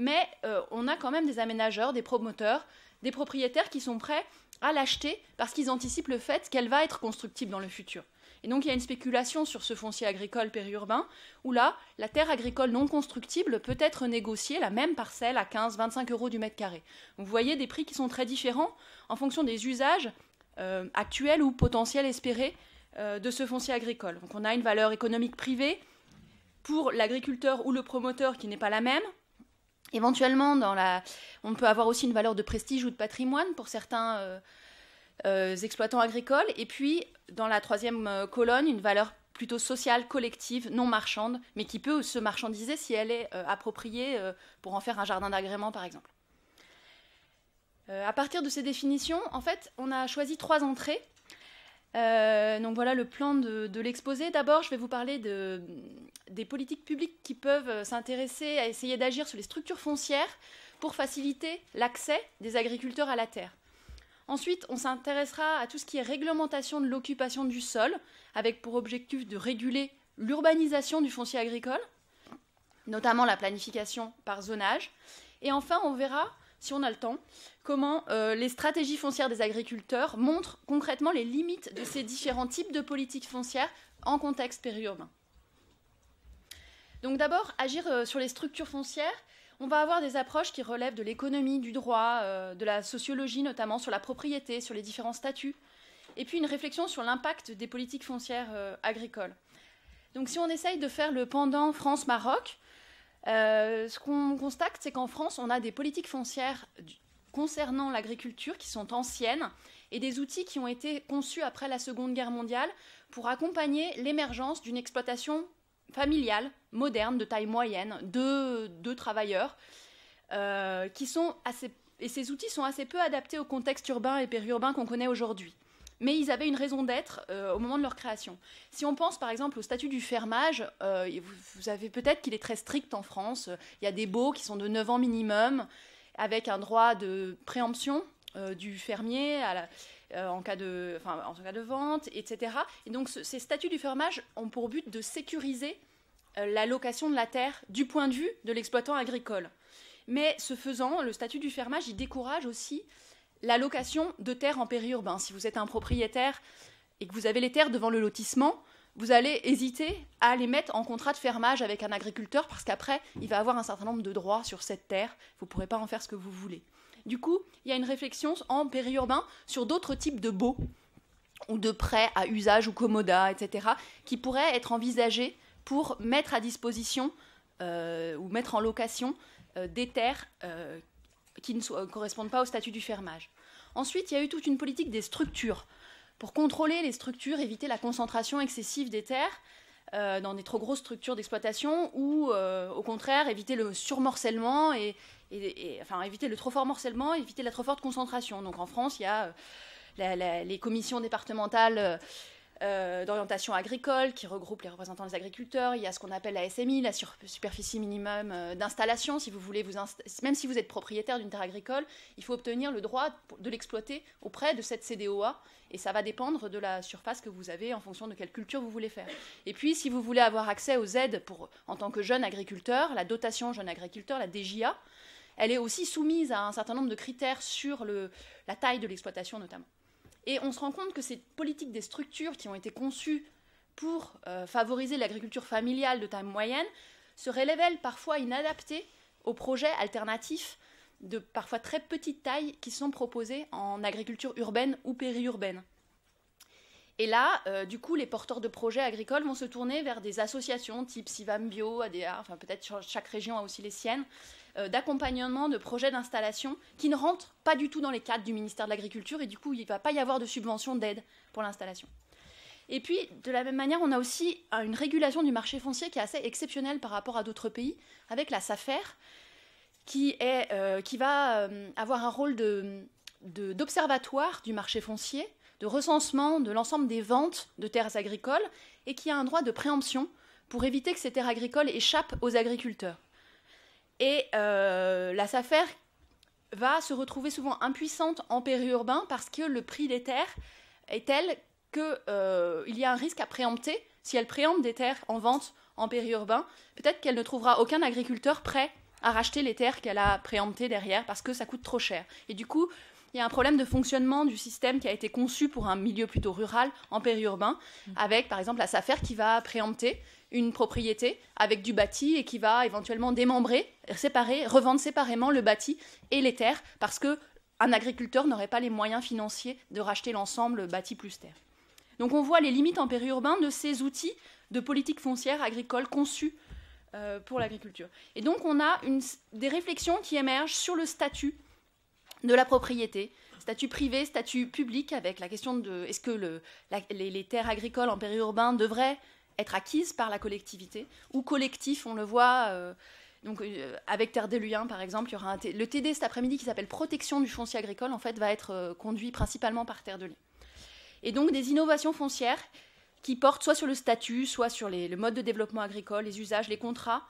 S5: mais euh, on a quand même des aménageurs, des promoteurs, des propriétaires qui sont prêts à l'acheter parce qu'ils anticipent le fait qu'elle va être constructible dans le futur. Et donc il y a une spéculation sur ce foncier agricole périurbain où là, la terre agricole non constructible peut être négociée, la même parcelle, à 15-25 euros du mètre carré. vous voyez des prix qui sont très différents en fonction des usages euh, actuels ou potentiels espérés euh, de ce foncier agricole. Donc on a une valeur économique privée pour l'agriculteur ou le promoteur qui n'est pas la même, Éventuellement, dans la... on peut avoir aussi une valeur de prestige ou de patrimoine pour certains euh, euh, exploitants agricoles. Et puis, dans la troisième euh, colonne, une valeur plutôt sociale, collective, non marchande, mais qui peut se marchandiser si elle est appropriée pour en faire un jardin d'agrément, par exemple. à partir de ces définitions, en fait, on a choisi trois entrées euh, donc voilà le plan de, l'exposé. D'abord, je vais vous parler des politiques publiques qui peuvent euh, s'intéresser à essayer d'agir sur les structures foncières pour faciliter l'accès des agriculteurs à la terre. Ensuite, on s'intéressera à tout ce qui est réglementation de l'occupation du sol, avec pour objectif de réguler l'urbanisation du foncier agricole, notamment la planification par zonage. Et enfin, on verra si on a le temps, comment euh, les stratégies foncières des agriculteurs montrent concrètement les limites de ces différents types de politiques foncières en contexte périurbain. Donc d'abord, agir euh, sur les structures foncières. On va avoir des approches qui relèvent de l'économie, du droit, euh, de la sociologie notamment, sur la propriété, sur les différents statuts, et puis une réflexion sur l'impact des politiques foncières agricoles. Donc si on essaye de faire le pendant France-Maroc, euh, ce qu'on constate, c'est qu'en France, on a des politiques foncières concernant l'agriculture qui sont anciennes et des outils qui ont été conçus après la Seconde Guerre mondiale pour accompagner l'émergence d'une exploitation familiale, moderne, de taille moyenne, de, travailleurs, euh, qui sont et ces outils sont assez peu adaptés au contexte urbain et périurbain qu'on connaît aujourd'hui mais ils avaient une raison d'être euh, au moment de leur création. Si on pense par exemple au statut du fermage, euh, vous, savez peut-être qu'il est très strict en France. Il y a des baux qui sont de 9 ans minimum, avec un droit de préemption euh, du fermier en, cas de, vente, etc. Et donc ces statuts du fermage ont pour but de sécuriser la location de la terre du point de vue de l'exploitant agricole. Mais ce faisant, le statut du fermage, il décourage aussi la location de terres en périurbain. Si vous êtes un propriétaire et que vous avez les terres devant le lotissement, vous allez hésiter à les mettre en contrat de fermage avec un agriculteur parce qu'après, il va avoir un certain nombre de droits sur cette terre. Vous ne pourrez pas en faire ce que vous voulez. Du coup, il y a une réflexion en périurbain sur d'autres types de baux ou de prêts à usage ou commoda, etc., qui pourraient être envisagés pour mettre à disposition euh, ou mettre en location euh, des terres euh, qui ne correspondent pas au statut du fermage. Ensuite, il y a eu toute une politique des structures pour contrôler les structures, éviter la concentration excessive des terres euh, dans des trop grosses structures d'exploitation ou, euh, au contraire, éviter le surmorcellement et, enfin éviter le trop fort morcellement, éviter la trop forte concentration. Donc en France, il y a euh, les commissions départementales euh, d'orientation agricole qui regroupe les représentants des agriculteurs. Il y a ce qu'on appelle la SMI, la superficie minimum euh, d'installation. Si vous voulez vous même si vous êtes propriétaire d'une terre agricole, il faut obtenir le droit de l'exploiter auprès de cette CDOA et ça va dépendre de la surface que vous avez en fonction de quelle culture vous voulez faire. Et puis, si vous voulez avoir accès aux aides pour, en tant que jeune agriculteur, la dotation jeune agriculteur, la DJA, elle est aussi soumise à un certain nombre de critères sur le, la taille de l'exploitation notamment. Et on se rend compte que ces politiques des structures qui ont été conçues pour euh, favoriser l'agriculture familiale de taille moyenne se révèlent parfois inadaptées aux projets alternatifs de parfois très petite taille qui sont proposés en agriculture urbaine ou périurbaine. Et là, euh, du coup, les porteurs de projets agricoles vont se tourner vers des associations type Sivam Bio, ADA, enfin peut-être chaque région a aussi les siennes, euh, d'accompagnement de projets d'installation qui ne rentrent pas du tout dans les cadres du ministère de l'Agriculture et du coup, il ne va pas y avoir de subvention d'aide pour l'installation. Et puis, de la même manière, on a aussi euh, une régulation du marché foncier qui est assez exceptionnelle par rapport à d'autres pays, avec la SAFER, qui, est, euh, qui va avoir un rôle d'observatoire du marché foncier, de recensement de l'ensemble des ventes de terres agricoles, et qui a un droit de préemption pour éviter que ces terres agricoles échappent aux agriculteurs. Et euh, la SAFER va se retrouver souvent impuissante en périurbain parce que le prix des terres est tel qu'il euh, y a un risque à préempter. Si elle préempte des terres en vente en périurbain, peut-être qu'elle ne trouvera aucun agriculteur prêt à racheter les terres qu'elle a préemptées derrière parce que ça coûte trop cher. Et du coup, il y a un problème de fonctionnement du système qui a été conçu pour un milieu plutôt rural en périurbain, mmh. avec par exemple la SAFER qui va préempter une propriété avec du bâti et qui va éventuellement démembrer, séparer, revendre séparément le bâti et les terres parce que un agriculteur n'aurait pas les moyens financiers de racheter l'ensemble bâti plus terre. Donc on voit les limites en périurbain de ces outils de politique foncière agricole conçus euh, pour l'agriculture. Et donc on a une, des réflexions qui émergent sur le statut de la propriété, statut privé, statut public, avec la question de est-ce que le, les, terres agricoles en périurbain devraient être acquise par la collectivité ou collectif, on le voit. Euh, donc, euh, avec Terre de par exemple, il y aura un le TD cet après-midi qui s'appelle Protection du foncier agricole, en fait, va être euh, conduit principalement par Terre de Et donc, des innovations foncières qui portent soit sur le statut, soit sur les, le mode de développement agricole, les usages, les contrats.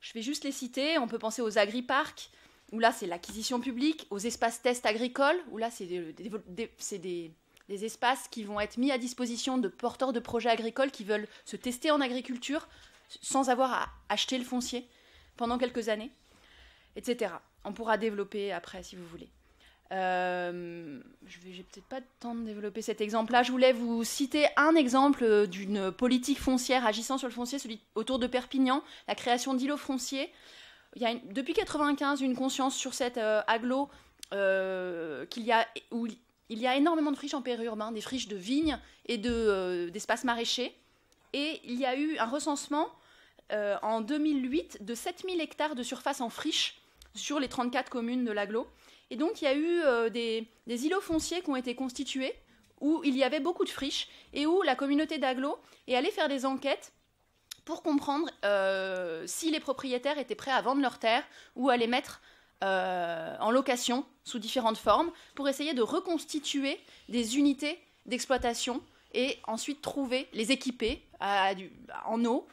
S5: Je vais juste les citer. On peut penser aux agriparcs, où là, c'est l'acquisition publique, aux espaces tests agricoles, où là, c'est des, des des espaces qui vont être mis à disposition de porteurs de projets agricoles qui veulent se tester en agriculture sans avoir à acheter le foncier pendant quelques années, etc. On pourra développer après si vous voulez. Euh, je n'ai peut-être pas le temps de développer cet exemple-là. Je voulais vous citer un exemple euh, d'une politique foncière agissant sur le foncier, celui autour de Perpignan, la création d'îlots fonciers. Il y a une, depuis 1995 une conscience sur cette euh, aglo qu'il y a, où il y a énormément de friches en périurbain, des friches de vignes et euh, d'espaces de, maraîchers. Et il y a eu un recensement euh, en 2008 de 7000 hectares de surface en friche sur les 34 communes de l'aglo. Et donc il y a eu euh, des, des, îlots fonciers qui ont été constitués où il y avait beaucoup de friches et où la communauté d'aglo est allée faire des enquêtes pour comprendre si les propriétaires étaient prêts à vendre leurs terres ou à les mettre euh, en location sous différentes formes pour essayer de reconstituer des unités d'exploitation et ensuite trouver, les équiper en eau,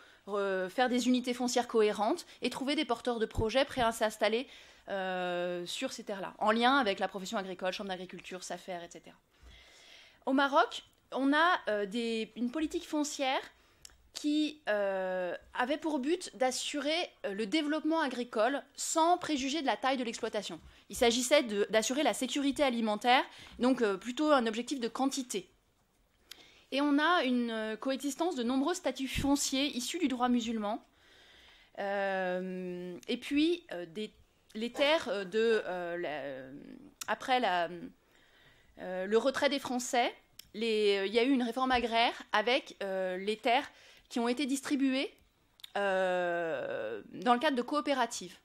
S5: faire des unités foncières cohérentes et trouver des porteurs de projets prêts à s'installer euh, sur ces terres-là, en lien avec la profession agricole, chambre d'agriculture, SAFER, etc. Au Maroc, on a euh, une politique foncière qui euh, avait pour but d'assurer euh, le développement agricole sans préjuger de la taille de l'exploitation. Il s'agissait d'assurer la sécurité alimentaire, donc euh, plutôt un objectif de quantité. Et on a une coexistence de nombreux statuts fonciers issus du droit musulman, et puis les terres de, après le retrait des Français, il y a eu une réforme agraire avec les terres qui ont été distribuées euh, dans le cadre de coopératives,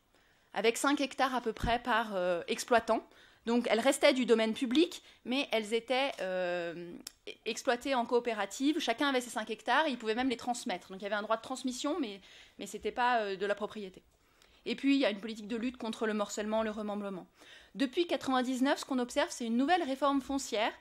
S5: avec 5 hectares à peu près par euh, exploitant. Donc elles restaient du domaine public, mais elles étaient euh, exploitées en coopérative. Chacun avait ses 5 hectares et il pouvait même les transmettre. Donc il y avait un droit de transmission, mais, mais ce n'était pas de la propriété. Et puis, il y a une politique de lutte contre le morcellement, le remembrement. Depuis 1999, ce qu'on observe, c'est une nouvelle réforme foncière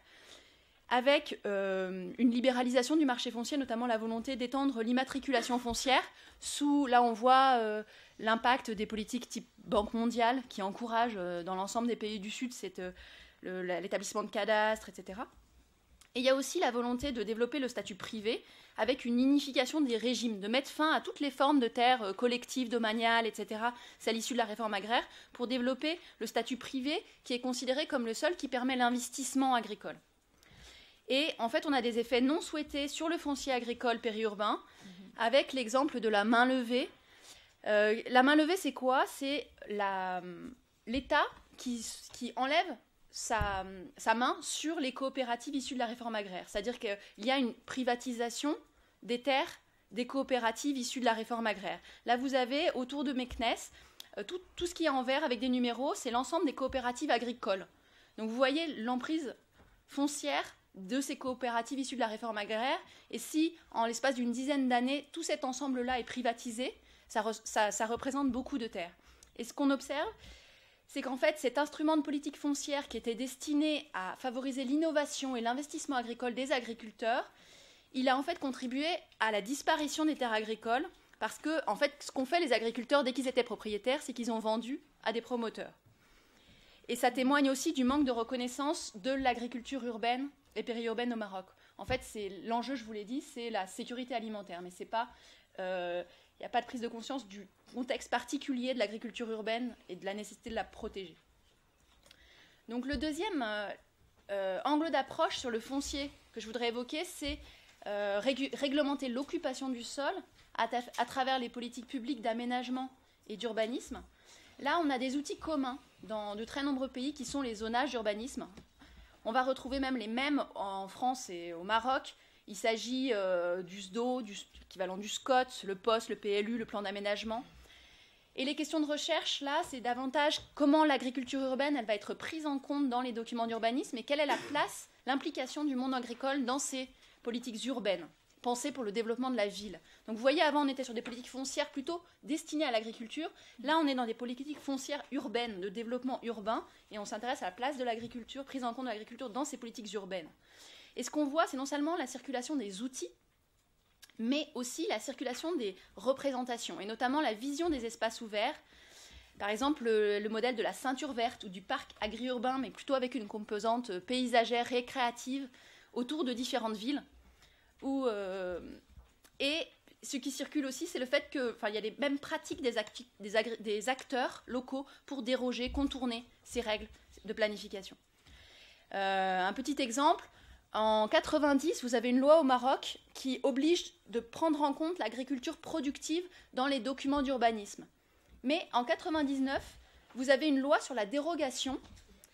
S5: avec euh, une libéralisation du marché foncier, notamment la volonté d'étendre l'immatriculation foncière. Sous, là, on voit euh, l'impact des politiques type Banque mondiale qui encourage euh, dans l'ensemble des pays du Sud l'établissement de cadastres, etc. Et il y a aussi la volonté de développer le statut privé avec une unification des régimes, de mettre fin à toutes les formes de terres collectives, domaniales, etc., c'est à l'issue de la réforme agraire, pour développer le statut privé qui est considéré comme le seul qui permet l'investissement agricole. Et en fait, on a des effets non souhaités sur le foncier agricole périurbain, mhm. avec l'exemple de la main levée. Euh, la main levée, c'est quoi C'est l'État qui, enlève sa, main sur les coopératives issues de la réforme agraire. C'est-à-dire qu'il y a une privatisation des terres des coopératives issues de la réforme agraire. Là, vous avez autour de Meknes euh, tout, tout ce qui est en vert avec des numéros, c'est l'ensemble des coopératives agricoles. Donc vous voyez l'emprise foncière de ces coopératives issues de la réforme agraire. Et si, en l'espace d'une dizaine d'années, tout cet ensemble-là est privatisé, ça, représente beaucoup de terres. Et ce qu'on observe, c'est qu'en fait, cet instrument de politique foncière qui était destiné à favoriser l'innovation et l'investissement agricole des agriculteurs, il a en fait contribué à la disparition des terres agricoles, parce que, en fait, ce qu'ont fait les agriculteurs dès qu'ils étaient propriétaires, c'est qu'ils ont vendu à des promoteurs. Et ça témoigne aussi du manque de reconnaissance de l'agriculture urbaine et périurbaines au Maroc. En fait, c'est l'enjeu, je vous l'ai dit, c'est la sécurité alimentaire, mais c'est pas il euh, n'y a pas de prise de conscience du contexte particulier de l'agriculture urbaine et de la nécessité de la protéger. Donc le deuxième euh, euh, angle d'approche sur le foncier que je voudrais évoquer, c'est réglementer l'occupation du sol à, travers les politiques publiques d'aménagement et d'urbanisme. Là, on a des outils communs dans de très nombreux pays qui sont les zonages d'urbanisme, on va retrouver même les mêmes en France et au Maroc. Il s'agit euh, du SDO, du, SCOTS, du SCOT, le POST, le PLU, le plan d'aménagement. Et les questions de recherche, là, c'est davantage comment l'agriculture urbaine, elle va être prise en compte dans les documents d'urbanisme et quelle est la place, l'implication du monde agricole dans ces politiques urbaines pensée pour le développement de la ville. Donc vous voyez, avant on était sur des politiques foncières plutôt destinées à l'agriculture. Là, on est dans des politiques foncières urbaines, de développement urbain, et on s'intéresse à la place de l'agriculture, prise en compte de l'agriculture dans ces politiques urbaines. Et ce qu'on voit, c'est non seulement la circulation des outils, mais aussi la circulation des représentations, et notamment la vision des espaces ouverts. Par exemple, le modèle de la ceinture verte ou du parc agri-urbain, mais plutôt avec une composante euh, paysagère récréative autour de différentes villes. Euh, et ce qui circule aussi, c'est le fait que, enfin, il y a les mêmes pratiques des, acteurs locaux pour déroger, contourner ces règles de planification. Euh, un petit exemple, en 90, vous avez une loi au Maroc qui oblige de prendre en compte l'agriculture productive dans les documents d'urbanisme. Mais en 99, vous avez une loi sur la dérogation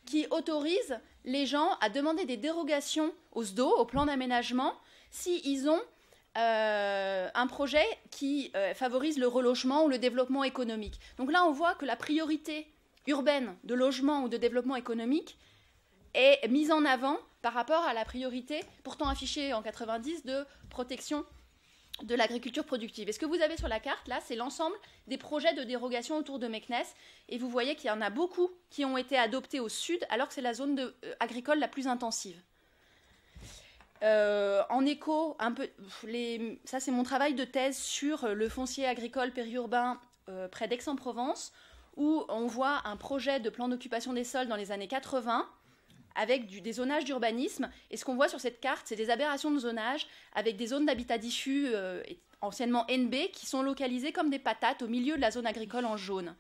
S5: qui autorise les gens à demander des dérogations aux SDO, au plan d'aménagement, si ils ont euh, un projet qui euh, favorise le relogement ou le développement économique. Donc là, on voit que la priorité urbaine de logement ou de développement économique est mise en avant par rapport à la priorité pourtant affichée en 90 de protection de l'agriculture productive. Et ce que vous avez sur la carte, là, c'est l'ensemble des projets de dérogation autour de Meknes. Et vous voyez qu'il y en a beaucoup qui ont été adoptés au sud, alors que c'est la zone euh, agricole la plus intensive. Euh, en écho, un peu, ça c'est mon travail de thèse sur le foncier agricole périurbain euh, près d'Aix-en-Provence, où on voit un projet de plan d'occupation des sols dans les années 80 avec du, des zonages d'urbanisme. Et ce qu'on voit sur cette carte, c'est des aberrations de zonage avec des zones d'habitat diffus, euh, anciennement NB, qui sont localisées comme des patates au milieu de la zone agricole en jaune.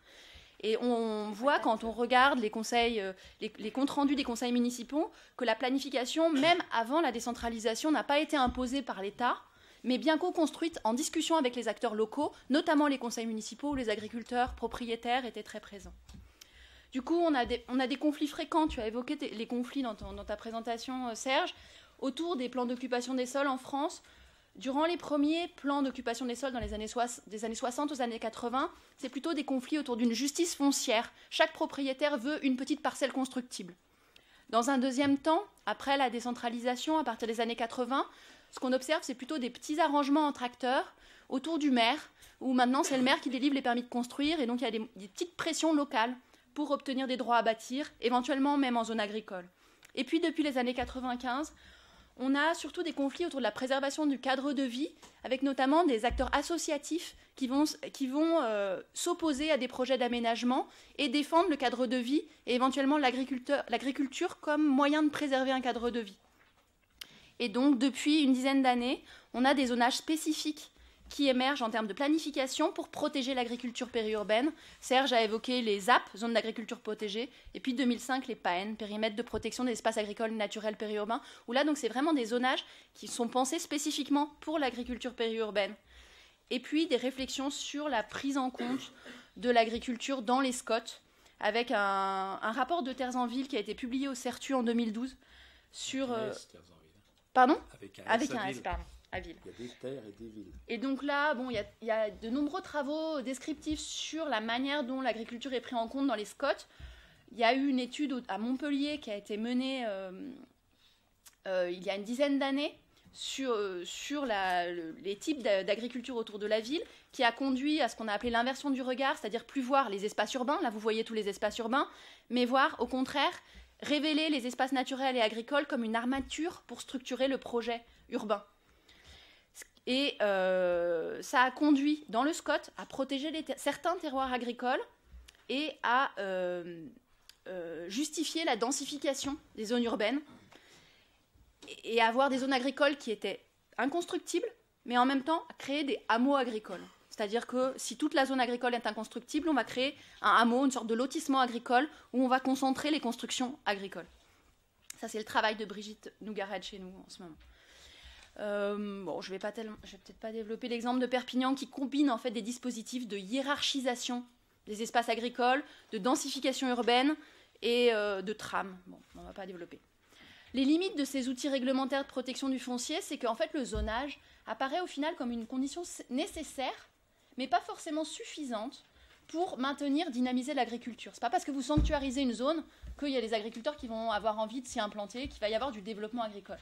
S5: Et on voit quand on regarde les conseils, euh, les, comptes rendus des conseils municipaux, que la planification, même avant la décentralisation, n'a pas été imposée par l'État, mais bien co-construite en discussion avec les acteurs locaux, notamment les conseils municipaux où les agriculteurs propriétaires étaient très présents. Du coup, on a des, conflits fréquents. Tu as évoqué les conflits dans ta présentation, euh, Serge, autour des plans d'occupation des sols en France, Durant les premiers plans d'occupation des sols dans les années des années 60 aux années 80, c'est plutôt des conflits autour d'une justice foncière. Chaque propriétaire veut une petite parcelle constructible. Dans un deuxième temps, après la décentralisation à partir des années 80, ce qu'on observe, c'est plutôt des petits arrangements entre acteurs autour du maire, où maintenant c'est le maire qui délivre les permis de construire, et donc il y a des petites pressions locales pour obtenir des droits à bâtir, éventuellement même en zone agricole. Et puis depuis les années 95, on a surtout des conflits autour de la préservation du cadre de vie, avec notamment des acteurs associatifs qui vont, qui vont euh, s'opposer à des projets d'aménagement et défendre le cadre de vie et éventuellement l'agriculture comme moyen de préserver un cadre de vie. Et donc, depuis une dizaine d'années, on a des zonages spécifiques qui émergent en termes de planification pour protéger l'agriculture périurbaine. Serge a évoqué les ZAP, zones d'agriculture protégée, et puis 2005, les PAEN, périmètres de protection des espaces agricoles naturels périurbains, où là, donc, c'est vraiment des zonages qui sont pensés spécifiquement pour l'agriculture périurbaine. Et puis, des réflexions sur la prise en compte de l'agriculture dans les SCOT, avec un, rapport de Terres en Ville qui a été publié au CERTU en 2012 sur... Euh,
S6: pardon Avec un, avec un S, pardon. Ville. Il y a
S2: des terres et des villes.
S5: Et donc là, bon, il y a, de nombreux travaux descriptifs sur la manière dont l'agriculture est prise en compte dans les Scots. Il y a eu une étude à Montpellier qui a été menée euh, euh, il y a une dizaine d'années sur, euh, sur la, les types d'agriculture autour de la ville, qui a conduit à ce qu'on a appelé l'inversion du regard, c'est-à-dire plus voir les espaces urbains, là vous voyez tous les espaces urbains, mais voir au contraire révéler les espaces naturels et agricoles comme une armature pour structurer le projet urbain. Et euh, ça a conduit dans le SCOT à protéger certains terroirs agricoles et à euh, euh, justifier la densification des zones urbaines et, et avoir des zones agricoles qui étaient inconstructibles, mais en même temps créer des hameaux agricoles. C'est-à-dire que si toute la zone agricole est inconstructible, on va créer un hameau, une sorte de lotissement agricole où on va concentrer les constructions agricoles. Ça, c'est le travail de Brigitte Nougaret chez nous en ce moment. Euh, bon, je vais vais peut-être pas développer l'exemple de Perpignan qui combine en fait des dispositifs de hiérarchisation des espaces agricoles, de densification urbaine et euh, de trame. Bon, on va pas développer. Les limites de ces outils réglementaires de protection du foncier, c'est qu'en fait le zonage apparaît au final comme une condition nécessaire, mais pas forcément suffisante pour maintenir, dynamiser l'agriculture. n'est pas parce que vous sanctuarisez une zone qu'il y a les agriculteurs qui vont avoir envie de s'y implanter, qu'il va y avoir du développement agricole.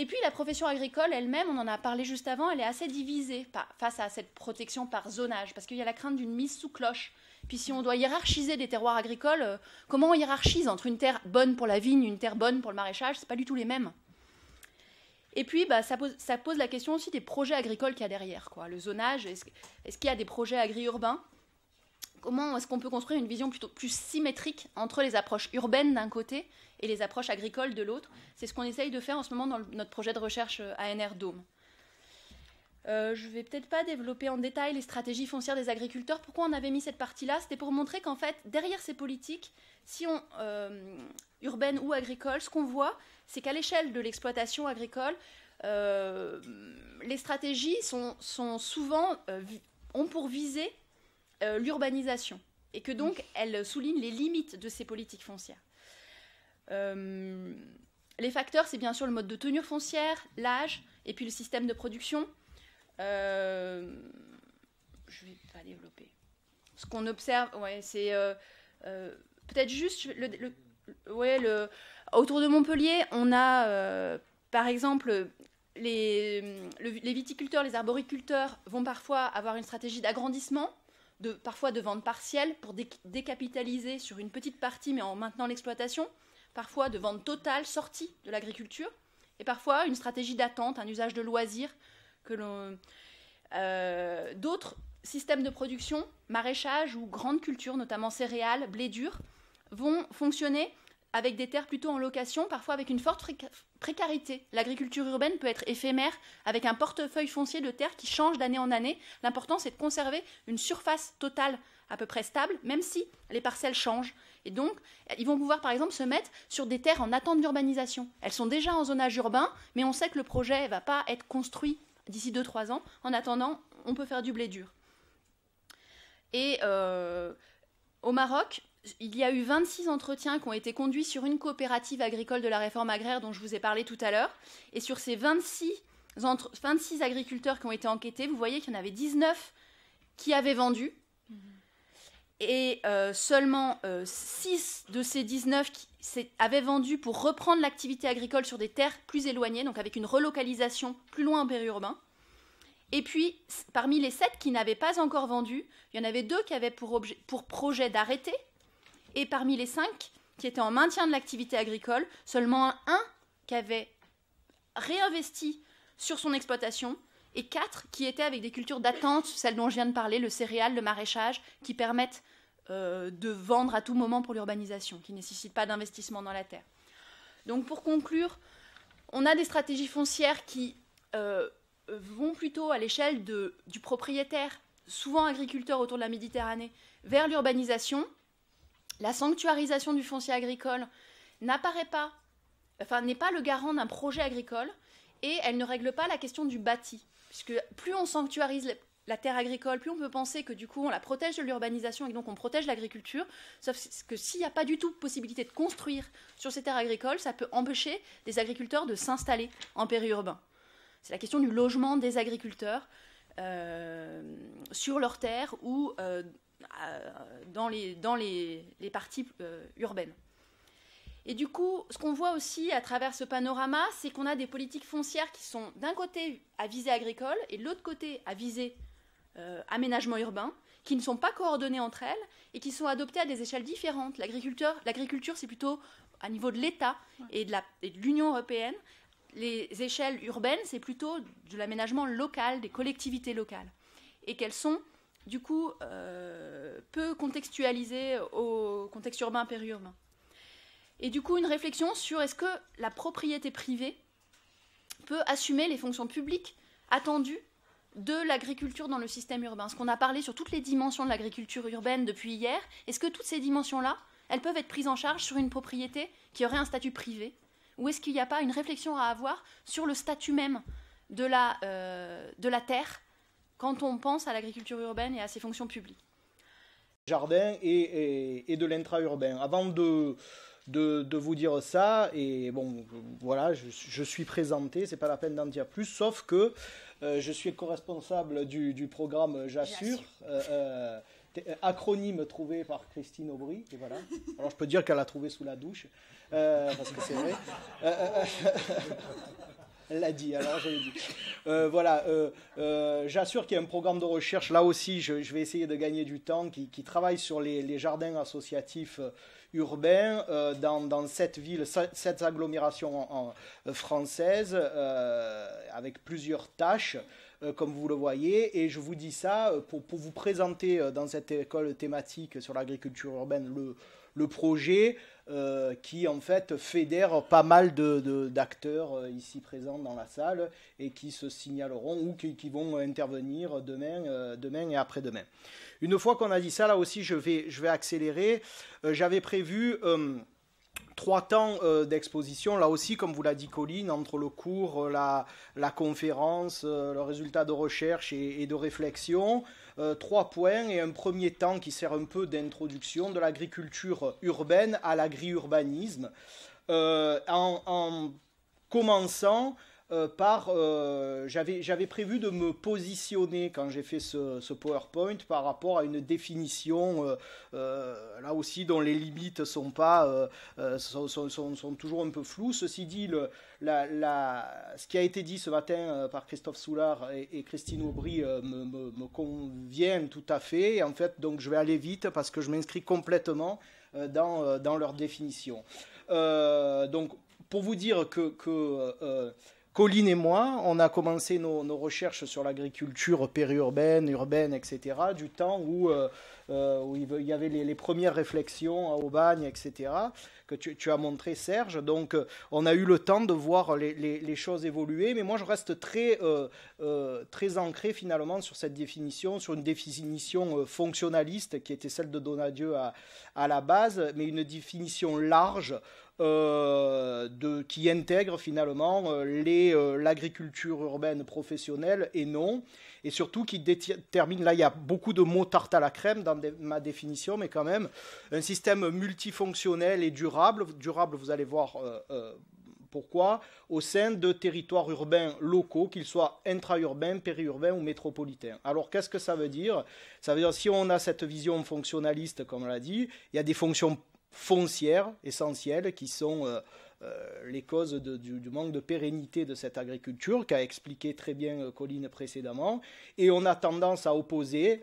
S5: Et puis la profession agricole elle-même, on en a parlé juste avant, elle est assez divisée face à cette protection par zonage, parce qu'il y a la crainte d'une mise sous cloche. Puis si on doit hiérarchiser des terroirs agricoles, euh, comment on hiérarchise entre une terre bonne pour la vigne, une terre bonne pour le maraîchage C'est pas du tout les mêmes. Et puis, bah, ça, pose, la question aussi des projets agricoles qu'il y a derrière. Quoi. Le zonage, est-ce, qu'il y a des projets agri-urbains Comment est-ce qu'on peut construire une vision plutôt plus symétrique entre les approches urbaines d'un côté et les approches agricoles de l'autre. C'est ce qu'on essaye de faire en ce moment dans notre projet de recherche euh, ANR Dôme. Euh, je ne vais peut-être pas développer en détail les stratégies foncières des agriculteurs. Pourquoi on avait mis cette partie-là C'était pour montrer qu'en fait, derrière ces politiques, si on, euh, urbaines ou agricoles, ce qu'on voit, c'est qu'à l'échelle de l'exploitation agricole, les stratégies sont, sont souvent, ont pour visée l'urbanisation et que donc elles soulignent les limites de ces politiques foncières. Euh, les facteurs, c'est bien sûr le mode de tenue foncière, l'âge, et puis le système de production. Euh, je ne vais pas développer. Ce qu'on observe, ouais, c'est euh, peut-être juste le, ouais, le, autour de Montpellier, on a par exemple les, les, viticulteurs, les arboriculteurs vont parfois avoir une stratégie d'agrandissement, de, parfois de vente partielle pour décapitaliser sur une petite partie mais en maintenant l'exploitation parfois de vente totale sortie de l'agriculture, et parfois une stratégie d'attente, un usage de loisirs. que euh, D'autres systèmes de production, maraîchage ou grande culture, notamment céréales, blé dur, vont fonctionner avec des terres plutôt en location, parfois avec une forte précarité. L'agriculture urbaine peut être éphémère, avec un portefeuille foncier de terres qui change d'année en année. L'important, c'est de conserver une surface totale à peu près stable, même si les parcelles changent et donc, ils vont pouvoir, par exemple, se mettre sur des terres en attente d'urbanisation. Elles sont déjà en zonage urbain, mais on sait que le projet ne va pas être construit d'ici 2-3 ans. En attendant, on peut faire du blé dur. Et euh, au Maroc, il y a eu 26 entretiens qui ont été conduits sur une coopérative agricole de la réforme agraire dont je vous ai parlé tout à l'heure. Et sur ces 26, entre, 26 agriculteurs qui ont été enquêtés, vous voyez qu'il y en avait 19 qui avaient vendu. Mhm et euh, seulement 6 euh, de ces 19 qui avaient vendu pour reprendre l'activité agricole sur des terres plus éloignées, donc avec une relocalisation plus loin en périurbain. Et puis, parmi les 7 qui n'avaient pas encore vendu, il y en avait 2 qui avaient pour, projet d'arrêter. Et parmi les 5 qui étaient en maintien de l'activité agricole, seulement un qui avait réinvesti sur son exploitation et quatre qui étaient avec des cultures d'attente, celles dont je viens de parler, le céréal, le maraîchage, qui permettent euh, de vendre à tout moment pour l'urbanisation, qui ne nécessitent pas d'investissement dans la terre. Donc pour conclure, on a des stratégies foncières qui euh, vont plutôt à l'échelle du propriétaire, souvent agriculteur autour de la Méditerranée, vers l'urbanisation. La sanctuarisation du foncier agricole n'apparaît pas, enfin n'est pas le garant d'un projet agricole, et elle ne règle pas la question du bâti puisque plus on sanctuarise la terre agricole, plus on peut penser que du coup on la protège de l'urbanisation et donc on protège l'agriculture. Sauf que s'il n'y a pas du tout possibilité de construire sur ces terres agricoles, ça peut empêcher des agriculteurs de s'installer en périurbain. C'est la question du logement des agriculteurs euh, sur leurs terres ou euh, dans les, dans les, parties euh, urbaines. Et du coup, ce qu'on voit aussi à travers ce panorama, c'est qu'on a des politiques foncières qui sont d'un côté à visée agricole et de l'autre côté à visée euh, aménagement urbain, qui ne sont pas coordonnées entre elles et qui sont adoptées à des échelles différentes. L'agriculture, c'est plutôt à niveau de l'État et de l'Union européenne. Les échelles urbaines, c'est plutôt de l'aménagement local, des collectivités locales. Et qu'elles sont, du coup, euh, peu contextualisées au contexte urbain-périurbain. Et du coup, une réflexion sur est-ce que la propriété privée peut assumer les fonctions publiques attendues de l'agriculture dans le système urbain. Ce qu'on a parlé sur toutes les dimensions de l'agriculture urbaine depuis hier, est-ce que toutes ces dimensions-là, elles peuvent être prises en charge sur une propriété qui aurait un statut privé Ou est-ce qu'il n'y a pas une réflexion à avoir sur le statut même de la, euh, de la terre quand on pense à l'agriculture urbaine et à ses fonctions publiques
S4: Jardin et, et, et de l'intra-urbain. Avant de, de, vous dire ça. Et bon, voilà, je, suis présenté, c'est pas la peine d'en dire plus, sauf que euh, je suis co-responsable du, programme euh, J'assure. Euh, acronyme trouvé par Christine Aubry, et voilà. Alors je peux dire qu'elle l'a trouvé sous la douche, parce que c'est vrai. Elle l'a dit, alors dit. voilà, j'assure qu'il y a un programme de recherche, là aussi, je, vais essayer de gagner du temps, qui, travaille sur les jardins associatifs urbain euh, dans, cette ville, cette agglomération euh, française, euh, avec plusieurs tâches, comme vous le voyez. Et je vous dis ça pour, pour vous présenter dans cette école thématique sur l'agriculture urbaine le, le projet. Euh, qui en fait fédère pas mal d'acteurs euh, ici présents dans la salle et qui se signaleront ou qui, vont intervenir demain, euh, demain et après-demain. Une fois qu'on a dit ça, là aussi, je vais accélérer. J'avais prévu trois temps euh, d'exposition, là aussi, comme vous l'a dit Colline, entre le cours, euh, la, conférence, euh, le résultat de recherche et, de réflexion, trois points et un premier temps qui sert un peu d'introduction de l'agriculture urbaine à l'agri-urbanisme, en, commençant euh, par. Euh, j'avais J'avais prévu de me positionner quand j'ai fait ce, ce, PowerPoint par rapport à une définition, euh, là aussi, dont les limites sont pas. Sont, sont, toujours un peu floues. Ceci dit, le, la, la, ce qui a été dit ce matin par Christophe Soulard et, Christine Aubry me, me, convient tout à fait. en fait, donc, je vais aller vite parce que je m'inscris complètement dans, dans leur définition. donc, pour vous dire que. que Colline et moi, on a commencé nos, recherches sur l'agriculture périurbaine, urbaine, etc., du temps où, euh, euh, où il y avait les, premières réflexions à Aubagne, etc., que tu, as montré, Serge. Donc, euh, on a eu le temps de voir les, choses évoluer, mais moi, je reste très, très ancré, finalement, sur cette définition, sur une définition fonctionnaliste qui était celle de Donadieu à, à la base, mais une définition large euh, qui intègre finalement euh, euh, l'agriculture urbaine professionnelle et non, et surtout qui détermine, là il y a beaucoup de mots tarte à la crème dans ma définition, mais quand même, un système multifonctionnel et durable, durable vous allez voir pourquoi, au sein de territoires urbains locaux, qu'ils soient intra-urbains, périurbains ou métropolitains. Alors qu'est-ce que ça veut dire Ça veut dire si on a cette vision fonctionnaliste, comme on l'a dit, il y a des fonctions foncières essentielles qui sont euh, euh, les causes du, manque de pérennité de cette agriculture, qu'a expliqué très bien euh, Colline précédemment, et on a tendance à opposer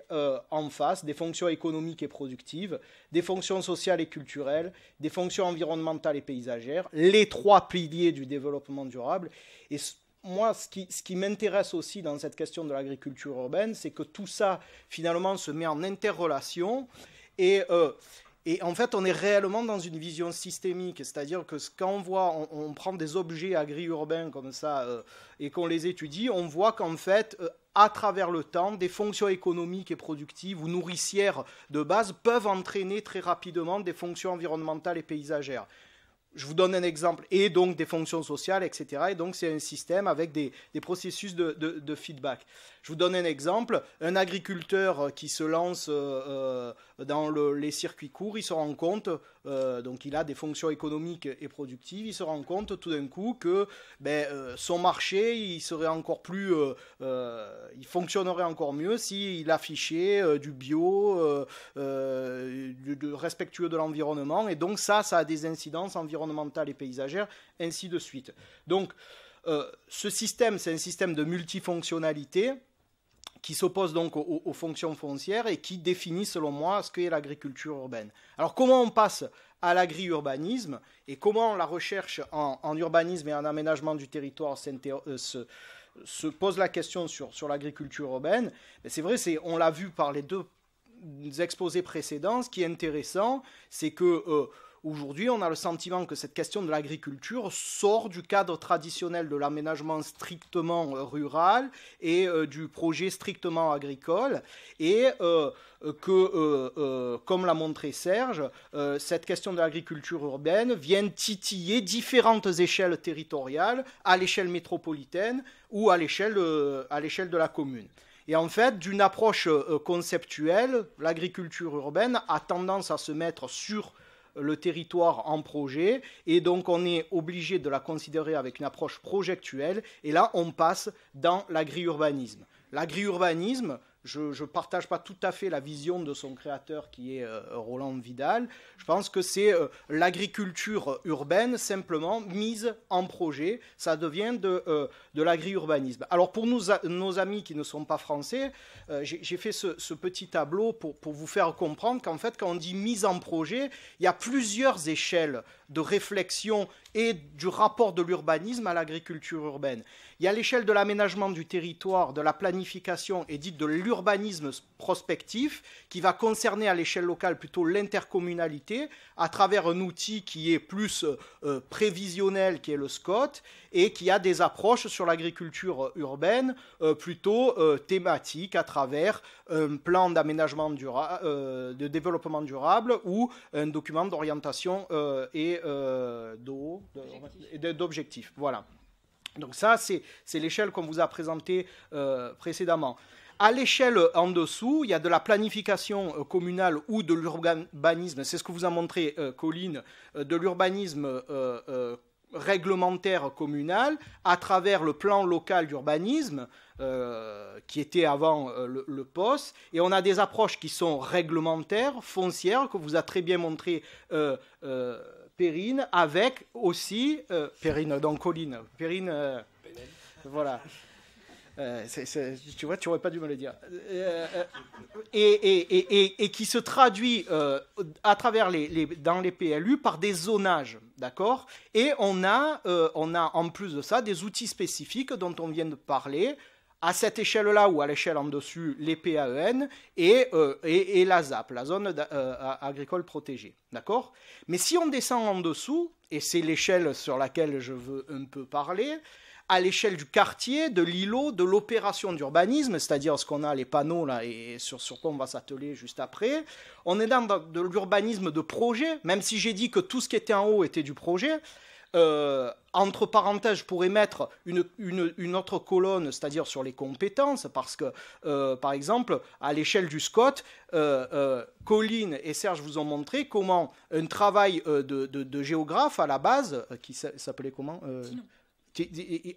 S4: en face des fonctions économiques et productives, des fonctions sociales et culturelles, des fonctions environnementales et paysagères, les trois piliers du développement durable. Et moi, ce qui, ce qui m'intéresse aussi dans cette question de l'agriculture urbaine, c'est que tout ça, finalement, se met en interrelation et et en fait, on est réellement dans une vision systémique, c'est-à-dire que quand on voit, on, prend des objets agri-urbains comme ça euh, et qu'on les étudie, on voit qu'en fait, euh, à travers le temps, des fonctions économiques et productives ou nourricières de base peuvent entraîner très rapidement des fonctions environnementales et paysagères je vous donne un exemple, et donc des fonctions sociales, etc. Et donc c'est un système avec des, processus de, feedback. Je vous donne un exemple, un agriculteur qui se lance euh, dans les circuits courts, il se rend compte, euh, donc il a des fonctions économiques et productives, il se rend compte tout d'un coup que ben, euh, son marché, il serait encore plus, euh, il fonctionnerait encore mieux s'il affichait du bio, respectueux de l'environnement, et donc ça, ça a des incidences environnementales et paysagères, ainsi de suite. Donc, ce système, c'est un système de multifonctionnalité qui s'oppose donc aux, fonctions foncières et qui définit selon moi, ce qu'est l'agriculture urbaine. Alors comment on passe à l'agri-urbanisme et comment la recherche en, urbanisme et en aménagement du territoire euh, se, pose la question sur, sur l'agriculture urbaine ben, C'est vrai, on l'a vu par les deux exposés précédents, ce qui est intéressant, c'est que... Euh, Aujourd'hui, on a le sentiment que cette question de l'agriculture sort du cadre traditionnel de l'aménagement strictement euh, rural et euh, du projet strictement agricole, et euh, que, comme l'a montré Serge, cette question de l'agriculture urbaine vient titiller différentes échelles territoriales, à l'échelle métropolitaine ou à l'échelle de la commune. Et en fait, d'une approche conceptuelle, l'agriculture urbaine a tendance à se mettre sur le territoire en projet, et donc on est obligé de la considérer avec une approche projectuelle, et là on passe dans l'agri-urbanisme. L'agri-urbanisme, je ne partage pas tout à fait la vision de son créateur qui est euh, Roland Vidal. Je pense que c'est euh, l'agriculture urbaine simplement mise en projet. Ça devient de, euh, l'agri-urbanisme. Alors pour nos amis qui ne sont pas français, j'ai fait ce, petit tableau pour vous faire comprendre qu'en fait, quand on dit mise en projet, il y a plusieurs échelles de réflexion et du rapport de l'urbanisme à l'agriculture urbaine. Il y a l'échelle de l'aménagement du territoire, de la planification et dite de l'urbanisme prospectif, qui va concerner à l'échelle locale plutôt l'intercommunalité à travers un outil qui est plus euh, prévisionnel, qui est le SCOT, et qui a des approches sur l'agriculture urbaine euh, plutôt thématique euh, thématiques à travers un plan d'aménagement durable, de développement durable ou un document d'orientation et euh, d'objectifs. Voilà. Donc ça, c'est l'échelle qu'on vous a présentée euh, précédemment. À l'échelle en dessous, il y a de la planification euh, communale ou de l'urbanisme. C'est ce que vous a montré Colline, de l'urbanisme réglementaire communal à travers le plan local d'urbanisme qui était avant le, poste. Et on a des approches qui sont réglementaires, foncières, que vous a très bien montré. Euh, Périne avec aussi euh, Périne, donc Colline. Périne... Euh, voilà. Euh, tu vois, tu aurais pas dû me le dire. Et, qui se traduit à travers les, les, dans les PLU par des zonages, d'accord Et on a, on a en plus de ça des outils spécifiques dont on vient de parler, à cette échelle-là ou à l'échelle en dessus, les PAEN euh, et, la ZAP, la zone euh, agricole protégée. D'accord Mais si on descend en dessous, et c'est l'échelle sur laquelle je veux un peu parler, à l'échelle du quartier, de l'îlot, de l'opération d'urbanisme, c'est-à-dire ce qu'on a les panneaux là et sur, sur quoi on va s'atteler juste après. On est dans de l'urbanisme de projet, même si j'ai dit que tout ce qui était en haut était du projet. Euh, entre parenthèses, je pourrais mettre une, autre colonne, c'est-à-dire sur les compétences, parce que, euh, par exemple, à l'échelle du Scott, euh, Colline et Serge vous ont montré comment un travail de, géographe à la base, qui s'appelait comment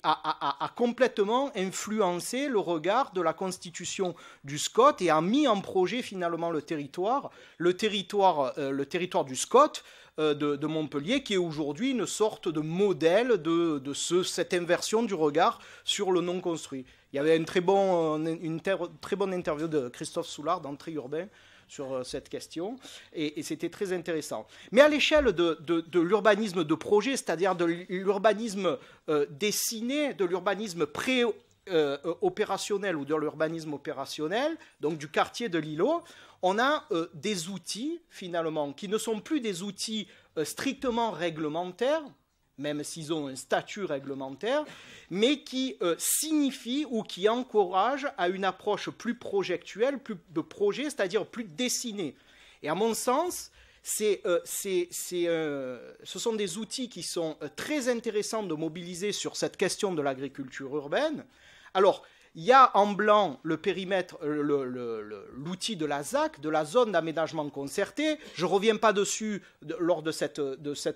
S4: a, a, complètement influencé le regard de la constitution du Scott et a mis en projet finalement le territoire, le territoire, le territoire du SCOT euh, de, Montpellier, qui est aujourd'hui une sorte de modèle de, cette inversion du regard sur le non construit. Il y avait une très, bonne interview de Christophe Soulard dans urbaine, Urbain sur euh, cette question, et, c'était très intéressant. Mais à l'échelle de, l'urbanisme de projet, c'est-à-dire de l'urbanisme euh, dessiné, de l'urbanisme pré- opérationnel ou de l'urbanisme opérationnel, donc du quartier de l'îlot, on a euh, des outils finalement qui ne sont plus des outils euh, strictement réglementaires, même s'ils ont un statut réglementaire, mais qui euh, signifient ou qui encouragent à une approche plus projectuelle, plus de projet, c'est-à-dire plus dessinée. Et à mon sens, ce sont des outils qui sont très intéressants de mobiliser sur cette question de l'agriculture urbaine. Alors, il y a en blanc le périmètre, euh, l'outil de la ZAC, de la zone d'aménagement concerté. Je ne reviens pas dessus lors de cette,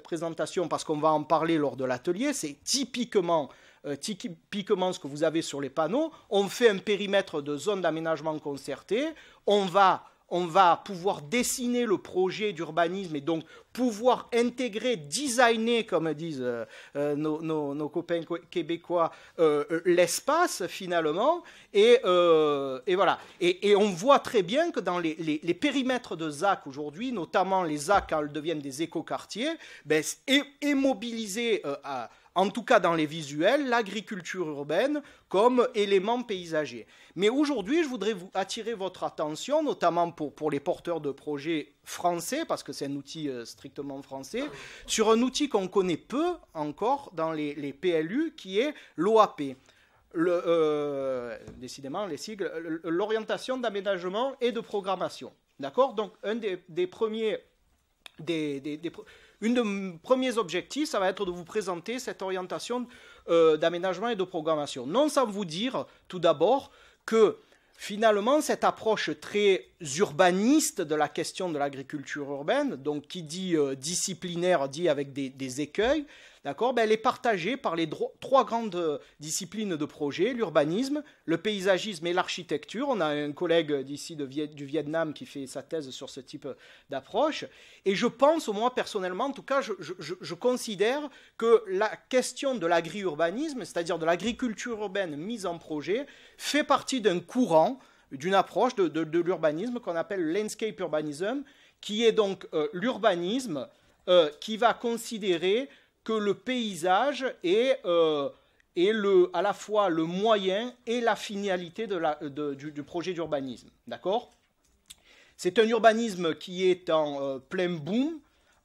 S4: présentation parce qu'on va en parler lors de l'atelier. C'est typiquement, euh, typiquement ce que vous avez sur les panneaux. On fait un périmètre de zone d'aménagement concerté. On va on va pouvoir dessiner le projet d'urbanisme et donc pouvoir intégrer, designer, comme disent euh, euh, nos, copains québécois, euh, l'espace finalement. Et, voilà. Et, on voit très bien que dans les, périmètres de ZAC aujourd'hui, notamment les ZAC quand elles deviennent des écoquartiers, ben, et est mobilisé à en tout cas dans les visuels, l'agriculture urbaine comme élément paysager. Mais aujourd'hui, je voudrais attirer votre attention, notamment pour, les porteurs de projets français, parce que c'est un outil euh, strictement français, sur un outil qu'on connaît peu encore dans les, PLU, qui est l'OAP. Euh, décidément, les sigles, l'orientation d'aménagement et de programmation. D'accord Donc, un des, premiers des, un de mes premiers objectifs, ça va être de vous présenter cette orientation euh, d'aménagement et de programmation. Non sans vous dire tout d'abord que finalement, cette approche très urbaniste de la question de l'agriculture urbaine, donc qui dit euh, disciplinaire, dit avec des écueils, D'accord ben, Elle est partagée par les trois grandes euh, disciplines de projet, l'urbanisme, le paysagisme et l'architecture. On a un collègue d'ici du Vietnam qui fait sa thèse sur ce type euh, d'approche. Et je pense, au moi personnellement, en tout cas, je, considère que la question de l'agri-urbanisme, c'est-à-dire de l'agriculture urbaine mise en projet, fait partie d'un courant d'une approche de, l'urbanisme qu'on appelle landscape urbanism, qui est donc euh, l'urbanisme qui va considérer que le paysage est, euh, à la fois le moyen et la finalité du, projet d'urbanisme. D'accord C'est un urbanisme qui est en euh, plein boom,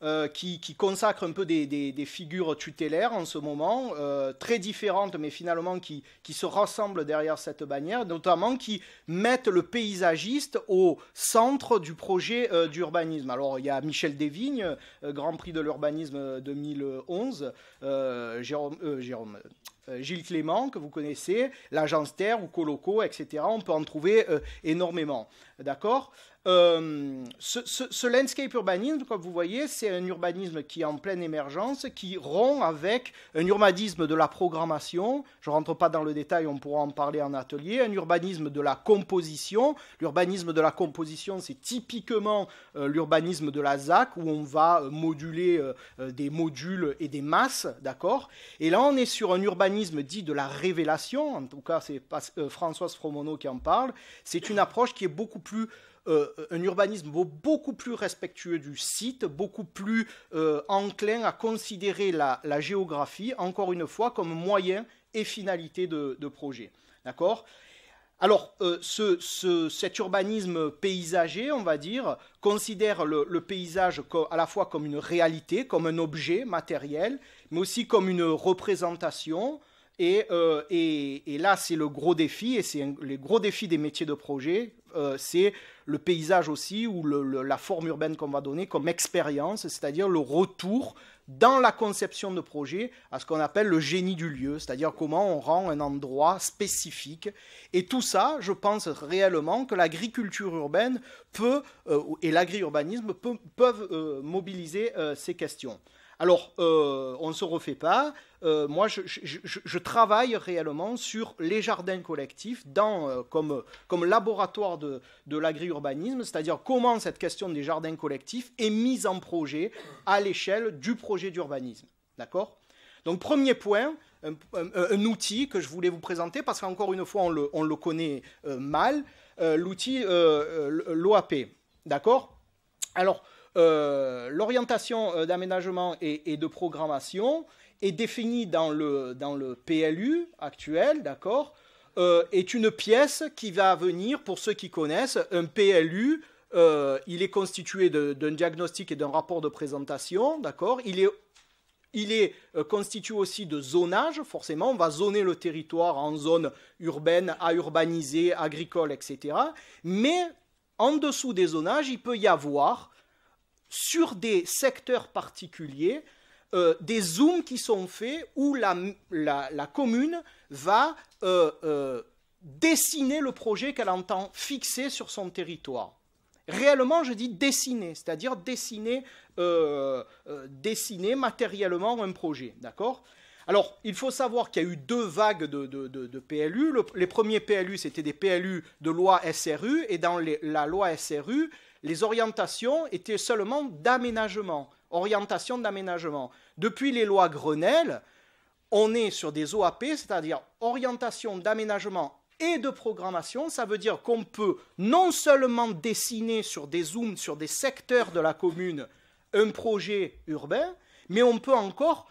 S4: euh, qui, consacrent consacre un peu des, figures tutélaires en ce moment, euh, très différentes, mais finalement qui, se rassemblent derrière cette bannière, notamment qui mettent le paysagiste au centre du projet euh, d'urbanisme. Alors, il y a Michel Desvignes, Grand Prix de l'urbanisme 2011, Gilles Clément, que vous connaissez, l'agence Terre ou Coloco, etc. On peut en trouver énormément. D'accord euh, ce, landscape urbanisme, comme vous voyez, c'est un urbanisme qui est en pleine émergence, qui rompt avec un urbanisme de la programmation, je ne rentre pas dans le détail, on pourra en parler en atelier, un urbanisme de la composition. L'urbanisme de la composition, c'est typiquement euh, l'urbanisme de la ZAC, où on va euh, moduler des modules et des masses, d'accord Et là, on est sur un urbanisme dit de la révélation, en tout cas, c'est Françoise Fromono qui en parle, c'est une approche qui est beaucoup plus euh, un urbanisme beaucoup plus respectueux du site, beaucoup plus euh, enclin à considérer la, géographie, encore une fois, comme moyen et finalité de, projet. D'accord alors, euh, ce, cet urbanisme paysager, on va dire, considère le, paysage à la fois comme une réalité, comme un objet matériel, mais aussi comme une représentation. Et, et, et là, c'est le gros défi, et c'est les gros défis des métiers de projet, euh, c'est le paysage aussi ou la forme urbaine qu'on va donner comme expérience, c'est-à-dire le retour dans la conception de projet à ce qu'on appelle le génie du lieu, c'est-à-dire comment on rend un endroit spécifique. Et tout ça, je pense réellement que l'agriculture urbaine peut, euh, et l'agri-urbanisme peuvent euh, mobiliser ces questions. Alors, euh, on ne se refait pas. Euh, moi, je, travaille réellement sur les jardins collectifs euh, comme, laboratoire de, de l'agri-urbanisme, c'est-à-dire comment cette question des jardins collectifs est mise en projet à l'échelle du projet d'urbanisme. D'accord Donc, premier point, un, outil que je voulais vous présenter parce qu'encore une fois, on le, on le connaît mal, l'outil, l'OAP. D'accord Alors, euh, l'orientation euh, d'aménagement et, de programmation est définie dans le, dans le PLU actuel, d'accord, euh, est une pièce qui va venir, pour ceux qui connaissent, un PLU. il est constitué d'un diagnostic et d'un rapport de présentation, d'accord Il est il est constitué aussi de zonage, forcément, on va zoner le territoire en zone urbaine, à urbaniser, agricole, etc. Mais en dessous des zonages, il peut y avoir sur des secteurs particuliers euh, des zooms qui sont faits où la, commune va euh, euh, dessiner le projet qu'elle entend fixer sur son territoire. Réellement, je dis dessiner, c'est-à-dire dessiner, dessiner matériellement un projet, d'accord alors, il faut savoir qu'il y a eu deux vagues de, de, PLU. les premiers PLU, c'était des PLU de loi SRU, et dans la loi SRU, les orientations étaient seulement d'aménagement, orientation d'aménagement. Depuis les lois Grenelle, on est sur des OAP, c'est-à-dire orientation d'aménagement et de programmation. Ça veut dire qu'on peut non seulement dessiner sur des zooms, sur des secteurs de la commune, un projet urbain, mais on peut encore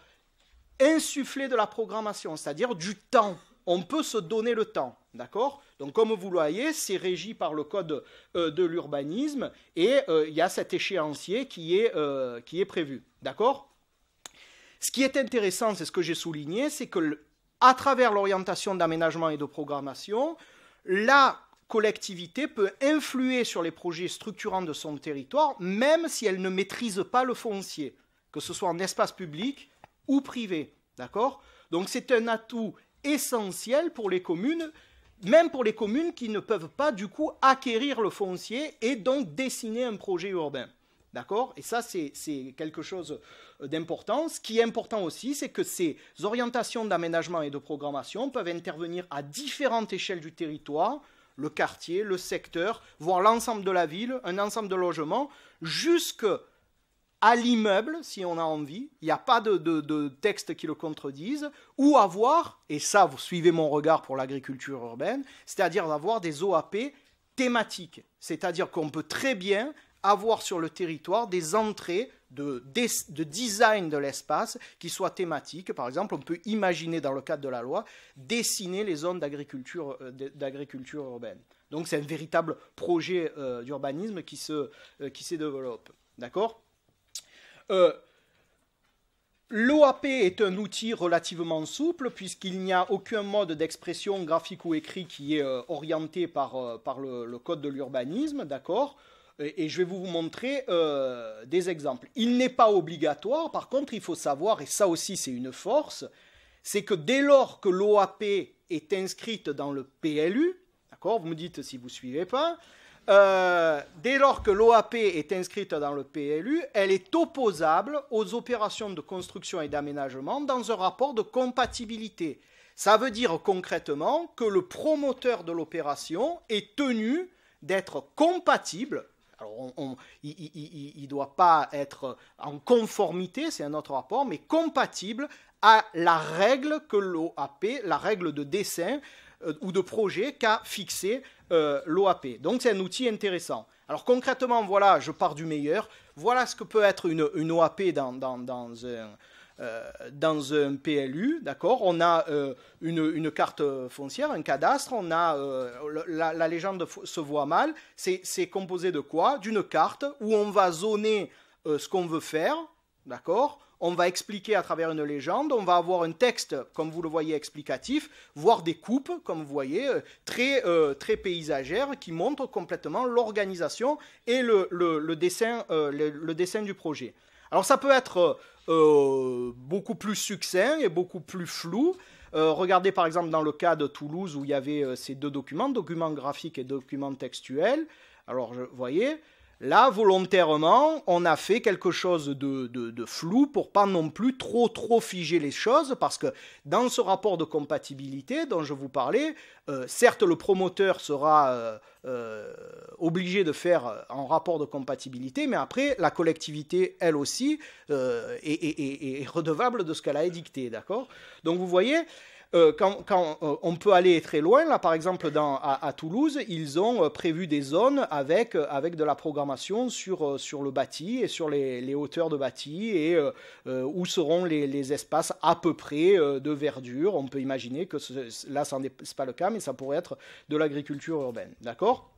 S4: insuffler de la programmation, c'est-à-dire du temps. On peut se donner le temps. D'accord Donc, comme vous le voyez, c'est régi par le code euh, de l'urbanisme et euh, il y a cet échéancier qui est, euh, qui est prévu. D'accord Ce qui est intéressant, c'est ce que j'ai souligné, c'est que à travers l'orientation d'aménagement et de programmation, la collectivité peut influer sur les projets structurants de son territoire, même si elle ne maîtrise pas le foncier, que ce soit en espace public ou privé. D'accord Donc, c'est un atout essentiel pour les communes même pour les communes qui ne peuvent pas du coup acquérir le foncier et donc dessiner un projet urbain. D'accord Et ça, c'est quelque chose euh, d'important. Ce qui est important aussi, c'est que ces orientations d'aménagement et de programmation peuvent intervenir à différentes échelles du territoire, le quartier, le secteur, voire l'ensemble de la ville, un ensemble de logements, jusque à l'immeuble, si on a envie, il n'y a pas de, texte qui le contredise, ou avoir, et ça vous suivez mon regard pour l'agriculture urbaine, c'est-à-dire d'avoir des OAP thématiques, c'est-à-dire qu'on peut très bien avoir sur le territoire des entrées de, design de l'espace qui soient thématiques. Par exemple, on peut imaginer dans le cadre de la loi dessiner les zones d'agriculture euh, urbaine. Donc c'est un véritable projet euh, d'urbanisme qui se, euh, qui se développe. D'accord euh, L'OAP est un outil relativement souple puisqu'il n'y a aucun mode d'expression graphique ou écrit qui est euh, orienté par, euh, par le, code de l'urbanisme, d'accord et, je vais vous montrer des exemples. Il n'est pas obligatoire, par contre il faut savoir, et ça aussi c'est une force, c'est que dès lors que l'OAP est inscrite dans le PLU, d'accord Vous me dites si vous ne suivez pas, euh, dès lors que l'OAP est inscrite dans le PLU, elle est opposable aux opérations de construction et d'aménagement dans un rapport de compatibilité. Ça veut dire concrètement que le promoteur de l'opération est tenu d'être compatible. Alors il ne doit pas être en conformité, c'est un autre rapport, mais compatible à la règle que l'OAP, la règle de dessin euh, ou de projet qu'a fixée euh, l'OAP. Donc c'est un outil intéressant. Alors concrètement, voilà, je pars du meilleur. Voilà ce que peut être une, une OAP dans, dans, dans un... Euh, dans un PLU, d'accord On a euh, une, une, carte foncière, un cadastre, on a la, la, légende se voit mal. C'est composé de quoi D'une carte où on va zoner ce qu'on veut faire, d'accord on va expliquer à travers une légende, on va avoir un texte, comme vous le voyez, explicatif, voire des coupes, comme vous voyez, euh, très, euh, très paysagères, qui montrent complètement l'organisation et le, dessin, euh, le, dessin du projet. Alors ça peut être beaucoup plus succinct et beaucoup plus flou. regardez par exemple dans le cas de Toulouse où il y avait ces deux documents, documents graphiques et documents textuels. Alors vous voyez, Là, volontairement, on a fait quelque chose de, flou pour pas non plus trop trop figer les choses, parce que dans ce rapport de compatibilité dont je vous parlais, euh, certes le promoteur sera euh, euh, obligé de faire un rapport de compatibilité, mais après la collectivité, elle aussi, est, est redevable de ce qu'elle a édicté, d'accord Donc vous voyez, euh, quand, euh, on peut aller très loin, là, par exemple, à, Toulouse, ils ont euh, prévu des zones avec, de la programmation sur, le bâti et sur les, hauteurs de bâti et où seront les, espaces à peu près de verdure. On peut imaginer que là, ce n'est pas le cas, mais ça pourrait être de l'agriculture urbaine. D'accord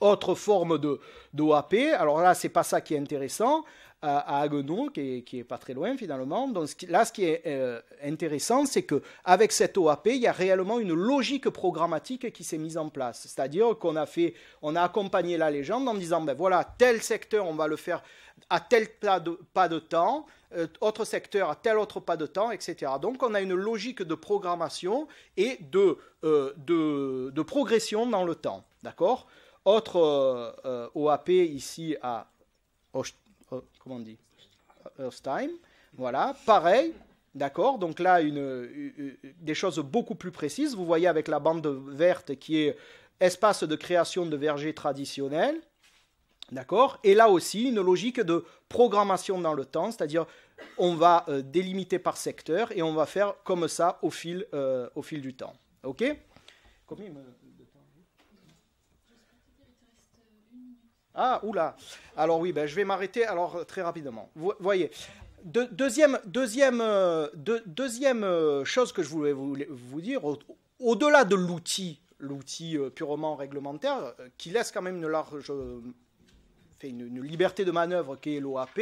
S4: autre forme de d'OAP. Alors là, ce n'est pas ça qui est intéressant à, à qui est, pas très loin finalement. Donc là, ce qui est euh, intéressant, c'est que avec cette OAP, il y a réellement une logique programmatique qui s'est mise en place. C'est-à-dire qu'on a fait, on a accompagné la légende en disant, ben voilà, tel secteur, on va le faire à tel pas de, pas de temps, euh, autre secteur à tel autre pas de temps, etc. Donc on a une logique de programmation et de, euh, de, progression dans le temps. D'accord Autre OAP ici à comment on dit Earth Time. Voilà, pareil, D'accord Donc là, une, des choses beaucoup plus précises. Vous voyez avec la bande verte qui est espace de création de vergers traditionnels. D'accord Et là aussi, une logique de programmation dans le temps, c'est-à-dire on va euh, délimiter par secteur et on va faire comme ça au fil, euh, au fil du temps. OK Ah, oula. Alors oui, ben, je vais m'arrêter alors euh, très rapidement. Vous voyez. deuxième, euh, euh, chose que je voulais vous, dire, au, delà de l'outil, l'outil purement réglementaire, qui laisse quand même une large, liberté de manœuvre qui est l'OAP,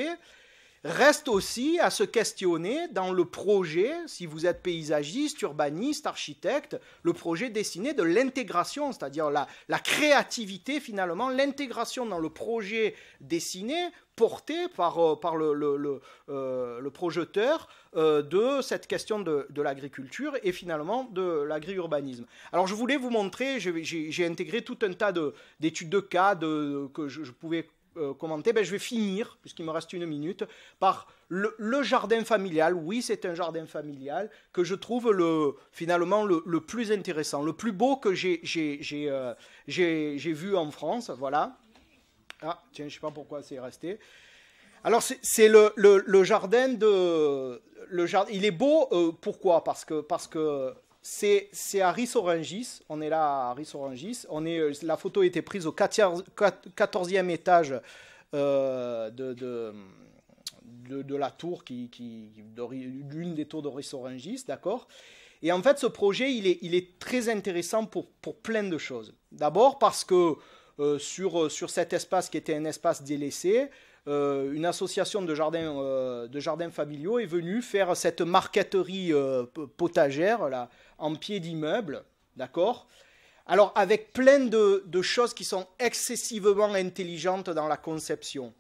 S4: Reste aussi à se questionner dans le projet, si vous êtes paysagiste, urbaniste, architecte, le projet dessiné de l'intégration, c'est-à-dire la, créativité finalement, l'intégration dans le projet dessiné porté par, euh, le, le, euh, projeteur euh, de cette question de, l'agriculture et finalement de l'agri-urbanisme. Alors je voulais vous montrer, j'ai intégré tout un tas d'études de, cas que je pouvais euh, commenter, ben, je vais finir, puisqu'il me reste une minute, par le, jardin familial. Oui, c'est un jardin familial que je trouve le, finalement le, plus intéressant, le plus beau que euh, j'ai vu en France. Voilà. Ah, tiens, je ne sais pas pourquoi c'est resté. Alors, c'est le, jardin de. Le jardin, il est beau, euh, pourquoi Parce que, parce que c'est, à Rissorangis. On est là à Rissorangis. On est, euh, la photo a été prise au 14, e étage euh, de, de, la tour, qui, qui l'une des tours de Rissorangis, d'accord Et en fait, ce projet, il est, il est très intéressant pour, pour plein de choses. D'abord parce que euh, sur, sur cet espace qui était un espace délaissé, euh, une association euh, de jardins, familiaux est venue faire cette marqueterie euh, potagère en pied d'immeuble, d'accord Alors avec plein de, choses qui sont excessivement intelligentes dans la conception.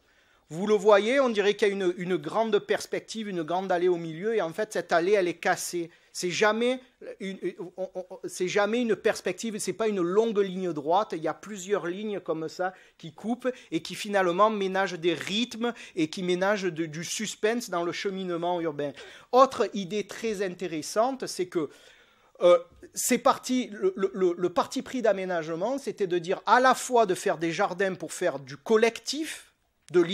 S4: Vous le voyez, on dirait qu'il y a une, grande perspective, une grande allée au milieu, et en fait, cette allée, elle est cassée. C'est jamais une, jamais une perspective, c'est pas une longue ligne droite. Il y a plusieurs lignes comme ça qui coupent et qui finalement ménagent des rythmes et qui ménagent du suspense dans le cheminement urbain. Autre idée très intéressante, c'est que euh, c'est parti, le parti pris d'aménagement, c'était de dire à la fois de faire des jardins pour faire du collectif, de,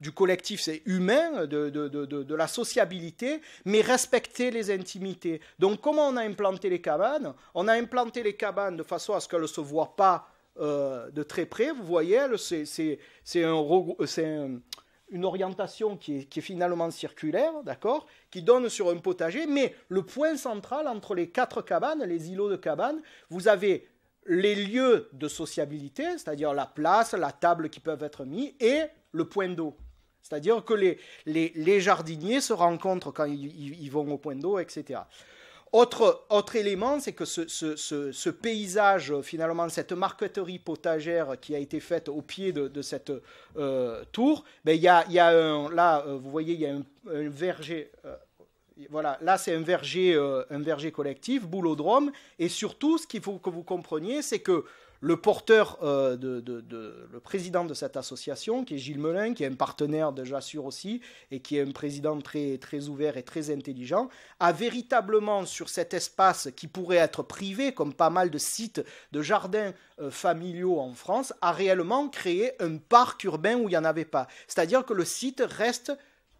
S4: du collectif, c'est humain, de, de, la sociabilité, mais respecter les intimités. Donc comment on a implanté les cabanes On a implanté les cabanes de façon à ce qu'elles ne se voient pas euh, de très près. Vous voyez, c'est un, une orientation qui est, qui est finalement circulaire, d'accord, qui donne sur un potager, mais le point central entre les quatre cabanes, les îlots de cabanes, vous avez les lieux de sociabilité, c'est-à-dire la place, la table qui peuvent être mis, et le point d'eau. C'est-à-dire que les, jardiniers se rencontrent quand ils, vont au point d'eau, etc. Autre, élément, c'est que ce, paysage, finalement, cette marqueterie potagère qui a été faite au pied de, cette euh, tour, ben, y a, y a là, euh, vous voyez, il y a un, verger. Euh, voilà, là c'est un verger, un verger collectif, boulodrome, et surtout ce qu'il faut que vous compreniez, c'est que le porteur, euh, de, le président de cette association, qui est Gilles Melin, qui est un partenaire de J'assure aussi, et qui est un président très, très ouvert et très intelligent, a véritablement sur cet espace qui pourrait être privé, comme pas mal de sites de jardins euh, familiaux en France, a réellement créé un parc urbain où il n'y en avait pas. C'est-à-dire que le site reste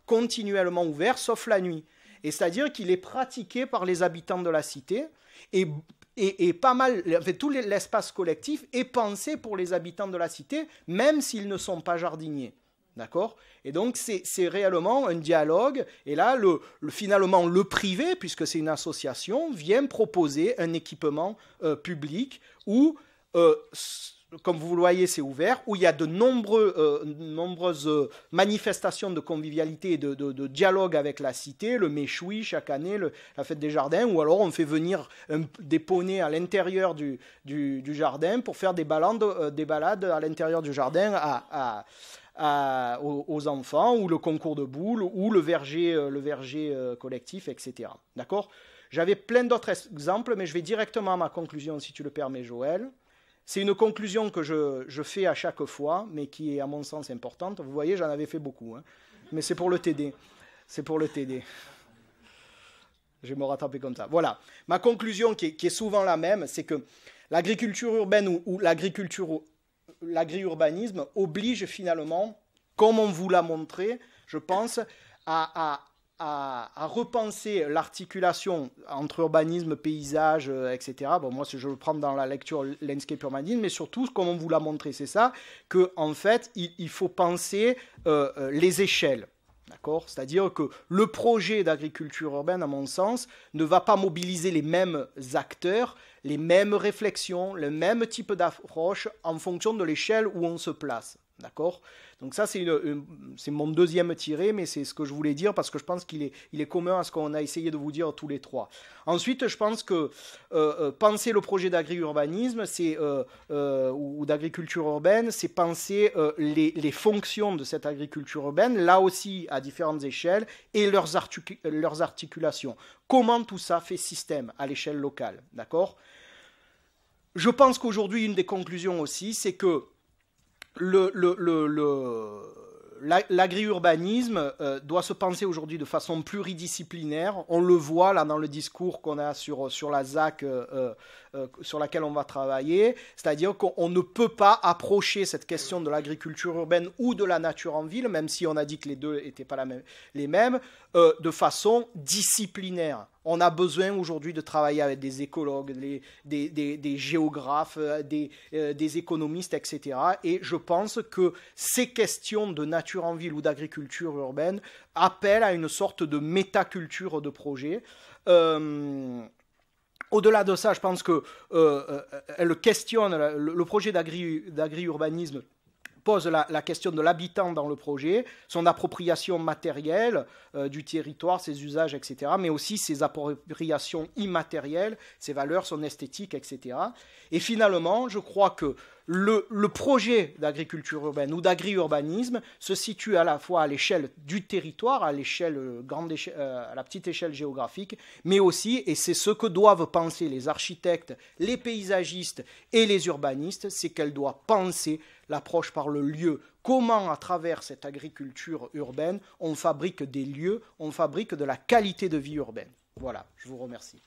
S4: continuellement ouvert, sauf la nuit. Et c'est-à-dire qu'il est pratiqué par les habitants de la cité. Et et, pas mal, en fait, tout l'espace collectif est pensé pour les habitants de la cité, même s'ils ne sont pas jardiniers. D'accord Et donc, c'est réellement un dialogue. Et là, le, finalement, le privé, puisque c'est une association, vient proposer un équipement euh, public où euh, comme vous le voyez, c'est ouvert, où il y a de euh, nombreuses euh, manifestations de convivialité et de, dialogue avec la cité, le méchoui chaque année, la fête des jardins, ou alors on fait venir des poneys à l'intérieur du, jardin pour faire des balades, euh, des balades à l'intérieur du jardin aux, enfants, ou le concours de boules, ou le verger, collectif, etc. D'accord J'avais plein d'autres exemples, mais je vais directement à ma conclusion, si tu le permets, Joël. C'est une conclusion que je, fais à chaque fois, mais qui est à mon sens importante. Vous voyez, j'en avais fait beaucoup, hein. mais c'est pour le TD. C'est pour le TD. Je vais me rattraper comme ça. Voilà. Ma conclusion, qui est, souvent la même, c'est que l'agriculture urbaine ou, l'agriculture, l'agri-urbanisme oblige finalement, comme on vous l'a montré, je pense, à à, repenser l'articulation entre urbanisme, paysage, euh, etc. Bon, moi, je le prends dans la lecture landscape urbanisme, mais surtout, comme on vous l'a montré, c'est ça, qu'en en fait, il, faut penser euh, euh, les échelles. D'accord C'est-à-dire que le projet d'agriculture urbaine, à mon sens, ne va pas mobiliser les mêmes acteurs, les mêmes réflexions, le même type d'approche en fonction de l'échelle où on se place. D'accord donc ça, c'est mon deuxième tiré, mais c'est ce que je voulais dire parce que je pense qu'il est, il est commun à ce qu'on a essayé de vous dire tous les trois. Ensuite, je pense que euh, euh, penser le projet d'agri-urbanisme c'est, euh, ou d'agriculture urbaine, c'est penser les, fonctions de cette agriculture urbaine, là aussi à différentes échelles, et leurs, leurs articulations. Comment tout ça fait système à l'échelle locale, d'accord je pense qu'aujourd'hui, une des conclusions aussi, c'est que le, l'agri-urbanisme euh, doit se penser aujourd'hui de façon pluridisciplinaire. On le voit là dans le discours qu'on a sur, la ZAC euh, euh, sur laquelle on va travailler. C'est-à-dire qu'on ne peut pas approcher cette question de l'agriculture urbaine ou de la nature en ville, même si on a dit que les deux n'étaient pas les mêmes, euh, de façon disciplinaire. On a besoin aujourd'hui de travailler avec des écologues, des, géographes, euh, euh, des, économistes, etc. Et je pense que ces questions de nature en ville ou d'agriculture urbaine appellent à une sorte de métaculture de projet. au-delà de ça, je pense que elle questionne le, projet d'agri-urbanisme pose la, question de l'habitant dans le projet, son appropriation matérielle euh, du territoire, ses usages, etc., mais aussi ses appropriations immatérielles, ses valeurs, son esthétique, etc. Et finalement, je crois que le, projet d'agriculture urbaine ou d'agriurbanisme se situe à la fois à l'échelle du territoire, à euh, grande euh, à la petite échelle géographique, mais aussi, et c'est ce que doivent penser les architectes, les paysagistes et les urbanistes, c'est qu'elle doit penser l'approche par le lieu. Comment, à travers cette agriculture urbaine, on fabrique des lieux, on fabrique de la qualité de vie urbaine. Voilà, je vous
S1: remercie.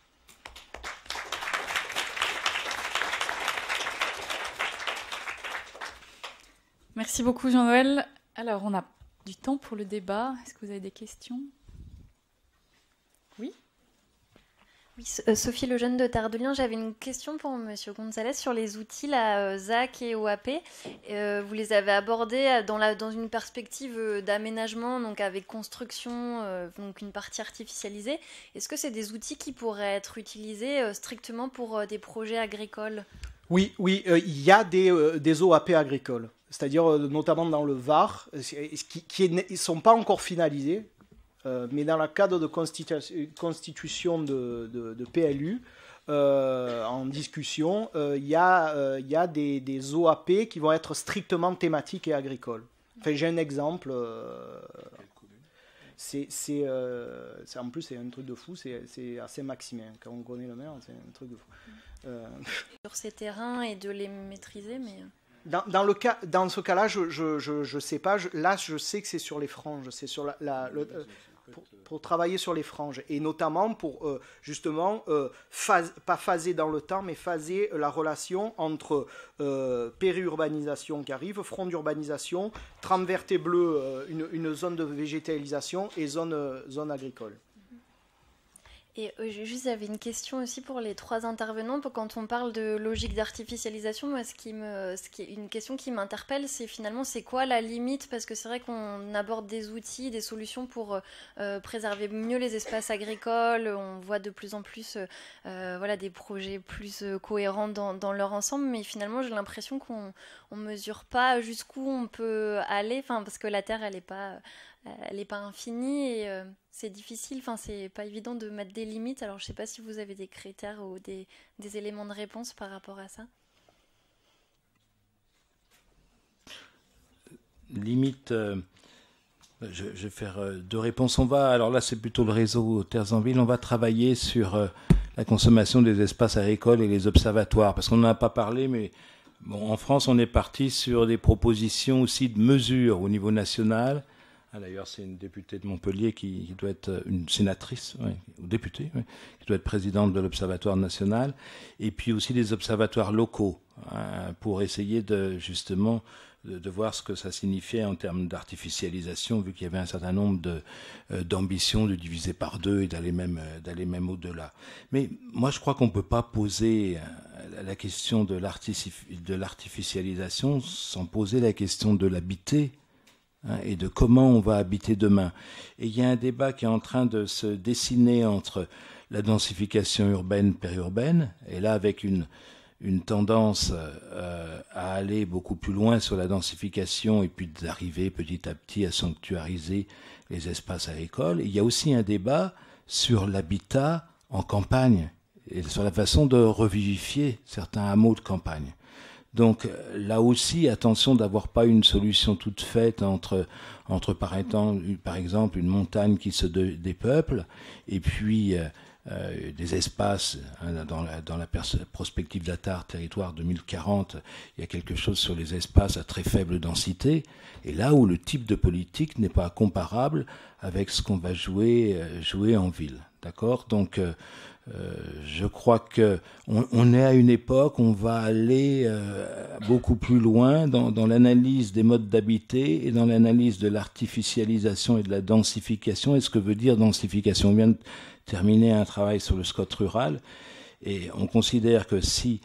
S1: Merci beaucoup Jean-Noël. Alors, on a du temps pour le débat. Est-ce que vous avez des questions Oui
S6: Oui, euh, Sophie Lejeune de Tardelien, j'avais une question pour Monsieur Gonzalez sur les outils, la euh, ZAC et OAP. Euh, vous les avez abordés dans, une perspective d'aménagement, donc avec construction, donc une partie artificialisée. Est-ce que c'est des outils qui pourraient être utilisés strictement pour des projets agricoles
S4: oui, oui, il y a des OAP agricoles c'est-à-dire euh, notamment dans le VAR, euh, euh, qui, qui ne sont pas encore finalisés, mais dans le cadre de constitution de, PLU, en discussion, il y a, des, OAP qui vont être strictement thématiques et agricoles. Enfin, j'ai un exemple. en plus, c'est un truc de fou, c'est, assez maximé. Quand on connaît le maire, c'est un truc de fou.
S6: Sur ces terrains et de les maîtriser, mais.
S4: Dans, ce cas-là, je ne sais pas. là, je sais que c'est sur les franges. C'est pour, travailler sur les franges et notamment pour euh, justement euh, pas phaser dans le temps mais phaser euh, la relation entre périurbanisation qui arrive, front d'urbanisation, trame verte et bleue, une, zone de végétalisation et zone agricole.
S6: Et euh, juste, j'avais une question aussi pour les trois intervenants. Quand on parle de logique d'artificialisation, moi, ce qui me, une question qui m'interpelle, c'est finalement, c'est quoi la limite Parce que c'est vrai qu'on aborde des outils, des solutions pour euh, préserver mieux les espaces agricoles. On voit de plus en plus, euh, voilà, des projets plus cohérents dans, leur ensemble. Mais finalement, j'ai l'impression qu'on ne mesure pas jusqu'où on peut aller. Enfin, parce que la terre, elle n'est pas elle n'est pas infinie et euh, c'est difficile, enfin c'est pas évident de mettre des limites. Alors je ne sais pas si vous avez des critères ou des, éléments de réponse par rapport à ça.
S2: Limite, euh, je, vais faire euh, deux réponses. On va, alors là c'est plutôt le réseau Terres en Ville, on va travailler sur la consommation des espaces agricoles et les observatoires, parce qu'on n'en a pas parlé, mais bon, en France on est parti sur des propositions aussi de mesures au niveau national ah, d'ailleurs, c'est une députée de Montpellier qui, doit être euh, une sénatrice, ou députée, qui doit être présidente de l'Observatoire national, et puis aussi des observatoires locaux, hein, pour essayer de justement de, voir ce que ça signifiait en termes d'artificialisation, vu qu'il y avait un certain nombre euh, d'ambitions de, diviser par deux et d'aller même, euh, même au-delà. Mais moi, je crois qu'on ne peut pas poser la question de l'artificialisation sans poser la question de l'habité Hein, et de comment on va habiter demain. Et il y a un débat qui est en train de se dessiner entre la densification urbaine, périurbaine, et là avec une, tendance euh, à aller beaucoup plus loin sur la densification et puis d'arriver petit à petit à sanctuariser les espaces agricoles. il y a aussi un débat sur l'habitat en campagne et sur la façon de revivifier certains hameaux de campagne. Donc euh, là aussi, attention d'avoir pas une solution toute faite entre, entre par, exemple une montagne qui se dépeuple et puis euh, euh, des espaces hein, dans, la, dans la prospective d'Atar territoire 2040, il y a quelque chose sur les espaces à très faible densité et là où le type de politique n'est pas comparable avec ce qu'on va jouer, jouer en ville. D'accord Donc euh, je crois que on, on, est à une époque, on va aller euh, beaucoup plus loin dans, l'analyse des modes d'habiter et dans l'analyse de l'artificialisation et de la densification. Et ce que veut dire densification On vient de terminer un travail sur le scot rural et on considère que si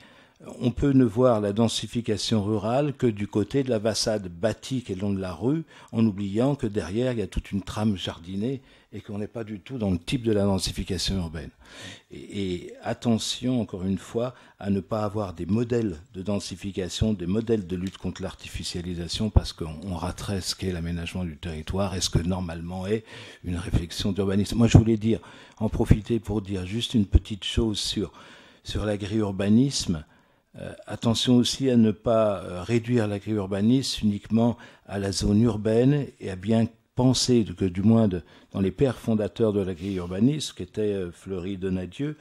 S2: on peut ne voir la densification rurale que du côté de la façade bâtie et le long de la rue, en oubliant que derrière, il y a toute une trame jardinée et qu'on n'est pas du tout dans le type de la densification urbaine. Et, attention, encore une fois, à ne pas avoir des modèles de densification, des modèles de lutte contre l'artificialisation, parce qu'on raterait ce qu'est l'aménagement du territoire et ce que normalement est une réflexion d'urbanisme. Moi, je voulais dire, en profiter pour dire juste une petite chose sur, sur l'agri-urbanisme euh, attention aussi à ne pas euh, réduire l'agri-urbanisme uniquement à la zone urbaine et à bien penser que du moins dans les pères fondateurs de l'agri-urbanisme, qui étaient euh, Fleury Donadieu,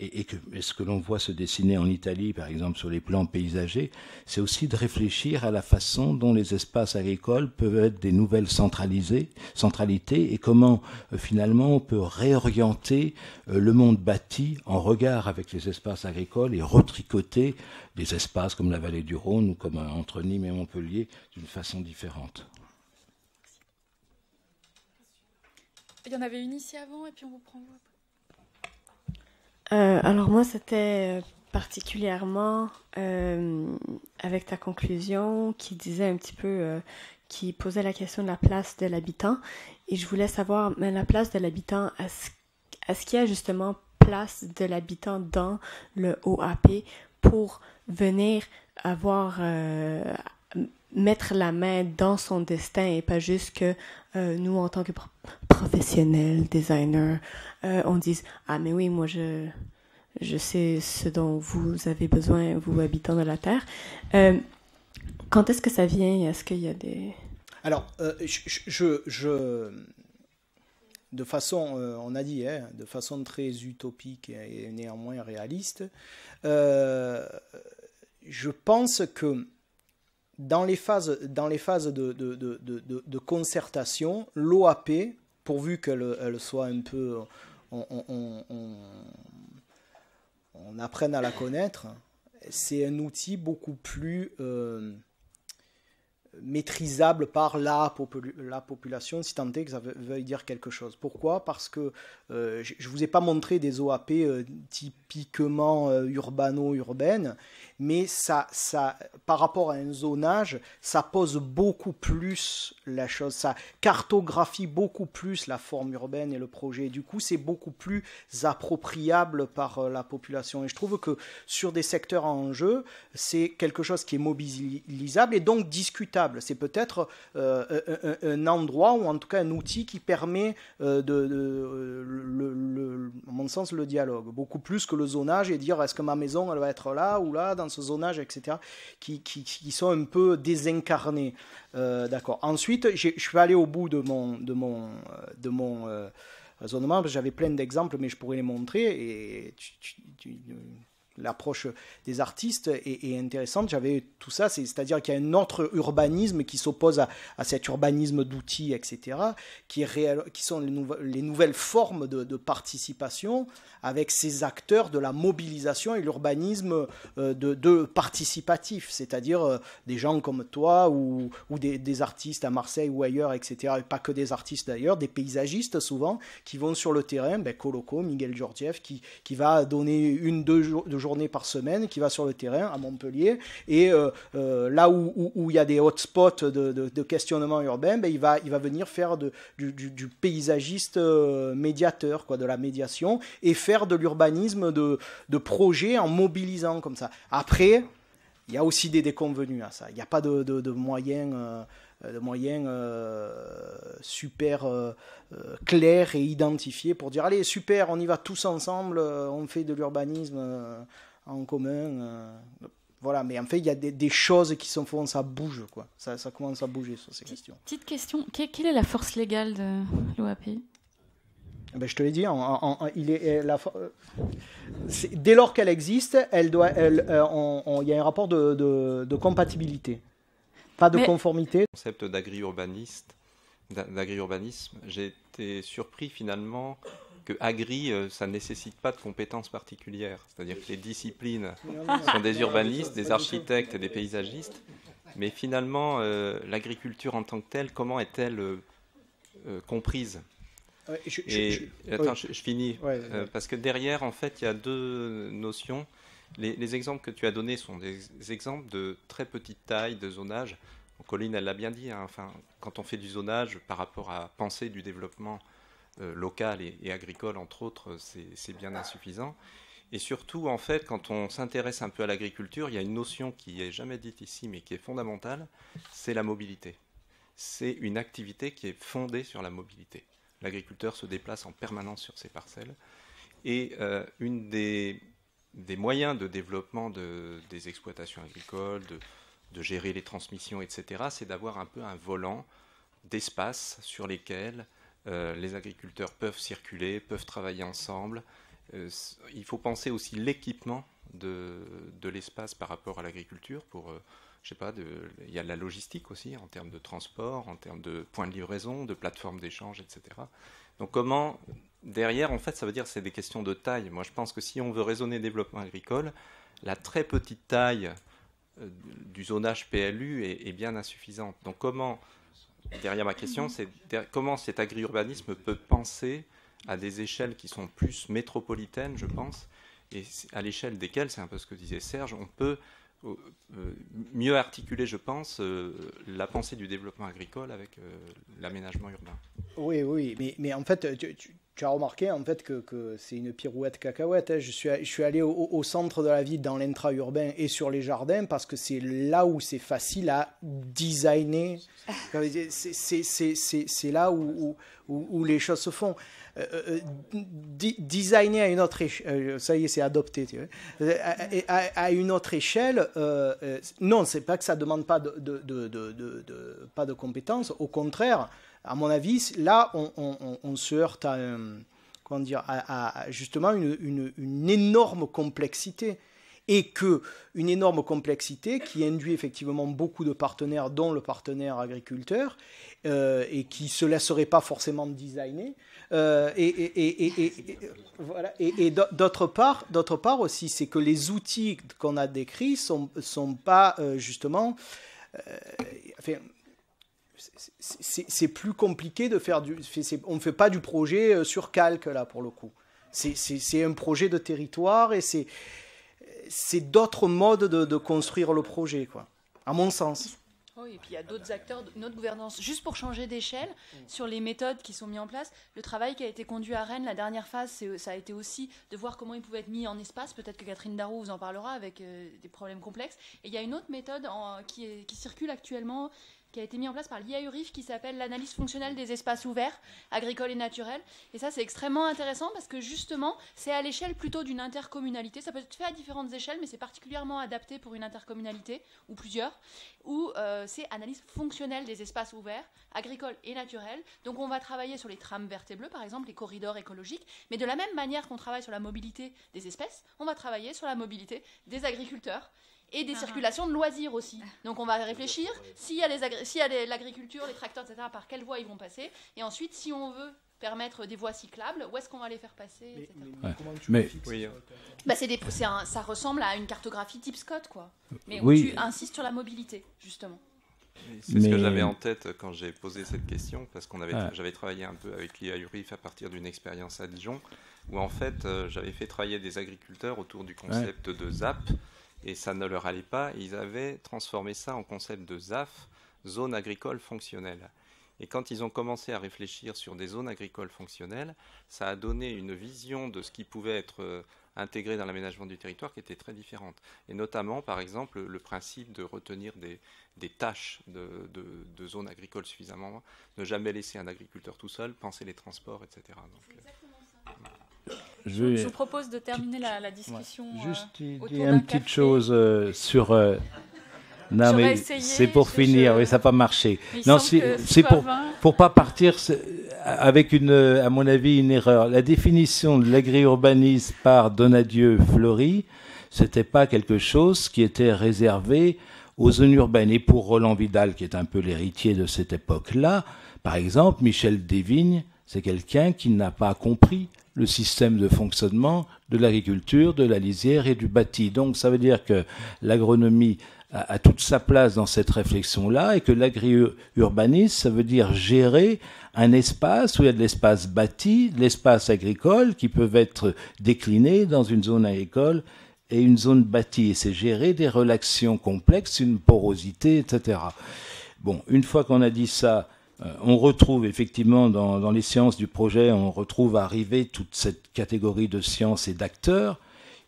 S2: et, que, ce que l'on voit se dessiner en Italie, par exemple, sur les plans paysagers, c'est aussi de réfléchir à la façon dont les espaces agricoles peuvent être des nouvelles centralisées, centralités, et comment euh, finalement on peut réorienter euh, le monde bâti en regard avec les espaces agricoles et retricoter des espaces comme la vallée du Rhône ou comme euh, entre Nîmes et Montpellier d'une façon différente.
S1: Il y en avait une ici avant et puis on vous prend. Euh, alors moi, c'était euh, particulièrement euh, avec ta conclusion qui disait un petit peu, qui posait la question de la place de l'habitant. Et je voulais savoir, mais la place de l'habitant, est-ce qu'il y a justement place de l'habitant dans le OAP pour venir avoir mettre la main dans son destin et pas juste que euh, nous, en tant que professionnels, designers, euh, on dise Ah, mais oui, moi, je, je sais ce dont vous avez besoin, vous, habitants de la Terre. Euh, quand est-ce que ça vient Est-ce qu'il y a des.
S4: Alors, je, je, je, De façon, on a dit, hein, de façon très utopique et néanmoins réaliste, je pense que dans les phases, dans les phases de, concertation, l'OAP, pourvu qu'elle soit un peu. On, apprenne à la connaître, c'est un outil beaucoup plus euh, maîtrisable par la, la, population, si tant est que ça veuille dire quelque chose. Pourquoi Parce que euh, je ne vous ai pas montré des OAP euh, typiquement urbano-urbaines, mais ça, ça, par rapport à un zonage, ça pose beaucoup plus la chose, ça cartographie beaucoup plus la forme urbaine et le projet. du coup, c'est beaucoup plus appropriable par euh, la population. Et je trouve que sur des secteurs en jeu, c'est quelque chose qui est mobilisable et donc discutable. C'est peut-être euh, un, endroit ou en tout cas un outil qui permet euh, de, le, à mon sens, le dialogue, beaucoup plus que le zonage et dire est-ce que ma maison elle va être là ou là dans ce zonage, etc., qui, qui, sont un peu désincarnés. Euh, d'accord. Ensuite, je suis allé au bout de mon, de mon, euh, de mon euh, raisonnement, j'avais plein d'exemples, mais je pourrais les montrer. Et l'approche des artistes est, intéressante. J'avais tout ça, c'est-à-dire qu'il y a un autre urbanisme qui s'oppose à, cet urbanisme d'outils, etc., qui, qui sont les, nouvelles formes de, participation avec ces acteurs de la mobilisation et l'urbanisme euh, de, participatif, c'est-à-dire euh, des gens comme toi ou, des, artistes à Marseille ou ailleurs, etc. Et pas que des artistes d'ailleurs, des paysagistes souvent qui vont sur le terrain, Coloco, ben, Miguel Georgiev, qui, qui va donner une, deux, journées par semaine, qui va sur le terrain à Montpellier et euh, là où il où, y a des hotspots de, de, questionnement urbain, ben, il, va, il va venir faire de, du, paysagiste médiateur, quoi, de la médiation et faire faire de l'urbanisme de, de projet en mobilisant comme ça. Après, il y a aussi des déconvenus à ça. Il n'y a pas de, moyens, de moyens euh, euh, super euh, clairs et identifiés pour dire allez, super, on y va tous ensemble, on fait de l'urbanisme en commun. Voilà, mais en fait, il y a des, choses qui sont font, ça bouge, quoi. Ça, commence à bouger sur ces questions.
S1: Petite question, quelle est la force légale de
S4: l'OAPI ben, je te l'ai dit, dès lors qu'elle existe, elle doit, euh, il y a un rapport de, compatibilité, pas de conformité.
S3: Le concept d'agri-urbaniste, urbanisme j'ai été surpris finalement que agri, euh, ça ne nécessite pas de compétences particulières. C'est-à-dire que les disciplines sont des urbanistes, des architectes et des paysagistes. Mais finalement, euh, l'agriculture en tant que telle, comment est-elle comprise je, je, finis. Euh, parce que derrière, en fait, il y a deux notions. Les, exemples que tu as donnés sont des exemples de très petite taille, de zonage. Colline, elle l'a bien dit. Hein, enfin, quand on fait du zonage par rapport à penser du développement euh, local et, agricole, entre autres, c'est bien insuffisant. Et surtout, en fait, quand on s'intéresse un peu à l'agriculture, il y a une notion qui n'est jamais dite ici, mais qui est fondamentale, c'est la mobilité. C'est une activité qui est fondée sur la mobilité. L'agriculteur se déplace en permanence sur ses parcelles. Et euh, une des, des, moyens de développement des exploitations agricoles, de, de, gérer les transmissions, etc., c'est d'avoir un peu un volant d'espace sur lesquels euh, les agriculteurs peuvent circuler, peuvent travailler ensemble. Euh, il faut penser aussi l'équipement de, de l'espace par rapport à l'agriculture pour euh, je sais pas, il y a la logistique aussi en termes de transport, en termes de points de livraison, de plateformes d'échange, etc. Donc comment derrière, en fait, ça veut dire c'est des questions de taille. Moi, je pense que si on veut raisonner développement agricole, la très petite taille euh, du zonage PLU est, est, bien insuffisante. Donc comment derrière ma question, c'est comment cet agri-urbanisme peut penser à des échelles qui sont plus métropolitaines, je pense, et à l'échelle desquelles, c'est un peu ce que disait Serge, on peut euh, mieux articuler, je pense, euh, la pensée du développement agricole avec euh, l'aménagement urbain.
S4: Oui, oui, mais, en fait, tu tu as remarqué en fait que, c'est une pirouette cacahuète. Hein. Je, suis, je suis allé au, centre de la ville, dans l'intra-urbain et sur les jardins, parce que c'est là où c'est facile à designer. C'est là où, où, les choses se font. Euh, euh, euh, designer à une autre échelle, ça y est, c'est adopté, À, une autre échelle, non, non, c'est pas que ça demande pas de, de, de pas de compétences, au contraire à mon avis, là, on, se heurte à, euh, comment dire, à, justement une, énorme complexité. Et que une énorme complexité qui induit effectivement beaucoup de partenaires, dont le partenaire agriculteur, euh, et qui se laisserait pas forcément designer. et, d'autre part, d'autre part aussi, c'est que les outils qu'on a décrits sont sont pas euh, justement, c'est plus compliqué de faire du. On ne fait pas du projet euh, sur calque, là, pour le coup. C'est un projet de territoire et c'est d'autres modes de, construire le projet, quoi, à mon sens.
S5: Oui, oh, et puis il y a d'autres acteurs, notre gouvernance. Juste pour changer d'échelle, sur les méthodes qui sont mises en place, le travail qui a été conduit à Rennes, la dernière phase, ça a été aussi de voir comment il pouvait être mis en espace. Peut-être que Catherine Darroux vous en parlera avec euh, des problèmes complexes. Et il y a une autre méthode qui circule actuellement qui a été mis en place par l'IAURIF qui s'appelle l'analyse fonctionnelle des espaces ouverts, agricoles et naturels. Et ça, c'est extrêmement intéressant parce que justement, c'est à l'échelle plutôt d'une intercommunalité. Ça peut être fait à différentes échelles, mais c'est particulièrement adapté pour une intercommunalité ou plusieurs, où euh, c'est analyse fonctionnelle des espaces ouverts, agricoles et naturels. Donc on va travailler sur les trames vertes et bleues, par exemple, les corridors écologiques. Mais de la même manière qu'on travaille sur la mobilité des espèces, on va travailler sur la mobilité des agriculteurs et des ah, ah. circulations de loisirs aussi. Donc on va ah, réfléchir s'il y a l'agriculture, les, tracteurs, etc., par quelle voie ils vont passer. Et ensuite, si on veut permettre des voies cyclables, où est-ce qu'on va les faire passer, un, ça ressemble à une cartographie type Scott, quoi. Mais tu insistes sur la mobilité, justement. C'est ce que j'avais en
S3: tête quand j'ai posé cette question, parce qu'on avait, j'avais travaillé un peu avec l'IAURIF à partir d'une expérience à Dijon, où en fait euh, j'avais fait travailler des agriculteurs autour du concept de ZAP, et ça ne leur allait pas. Ils avaient transformé ça en concept de ZAF, zone agricole fonctionnelle. Et quand ils ont commencé à réfléchir sur des zones agricoles fonctionnelles, ça a donné une vision de ce qui pouvait être euh, intégré dans l'aménagement du territoire qui était très différente. Et notamment, par exemple, le principe de retenir des, tâches de, de, de, zones agricoles suffisamment, ne jamais laisser un agriculteur tout seul, penser les transports, etc. Donc, euh, exactement
S2: ça.
S1: Je, vous propose de terminer la, discussion. Juste
S3: une
S2: petite chose sur. Non, mais c'est pour finir, mais ça n'a pas marché. non, c'est pour pour pas partir avec une, euh, à mon avis, une erreur. La définition de l'agri-urbanisme par Donadieu Fleury, c'était pas quelque chose qui était réservé aux zones urbaines. Et pour Roland Vidal, qui est un peu l'héritier de cette époque-là, par exemple, Michel Desvignes c'est quelqu'un qui n'a pas compris le système de fonctionnement de l'agriculture, de la lisière et du bâti. Donc ça veut dire que l'agronomie a, toute sa place dans cette réflexion-là et que l'agri-urbanisme, ça veut dire gérer un espace où il y a de l'espace bâti, de l'espace agricole qui peuvent être déclinés dans une zone agricole et une zone bâtie. C'est gérer des relations complexes, une porosité, etc. Bon, une fois qu'on a dit ça, euh, on retrouve effectivement dans, les sciences du projet, on retrouve arriver toute cette catégorie de sciences et d'acteurs.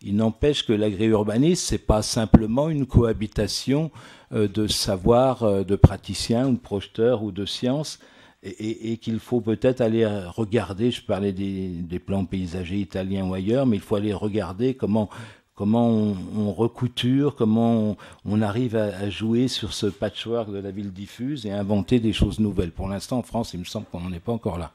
S2: Il n'empêche que ce n'est pas simplement une cohabitation euh, de savoirs euh, de praticiens ou de projeteurs ou de sciences, et, qu'il faut peut-être aller regarder. Je parlais des, plans paysagers italiens ou ailleurs, mais il faut aller regarder comment comment on, recouture, comment on, arrive à, jouer sur ce patchwork de la ville diffuse et inventer des choses nouvelles. Pour l'instant, en France, il me semble qu'on n'en est pas encore là.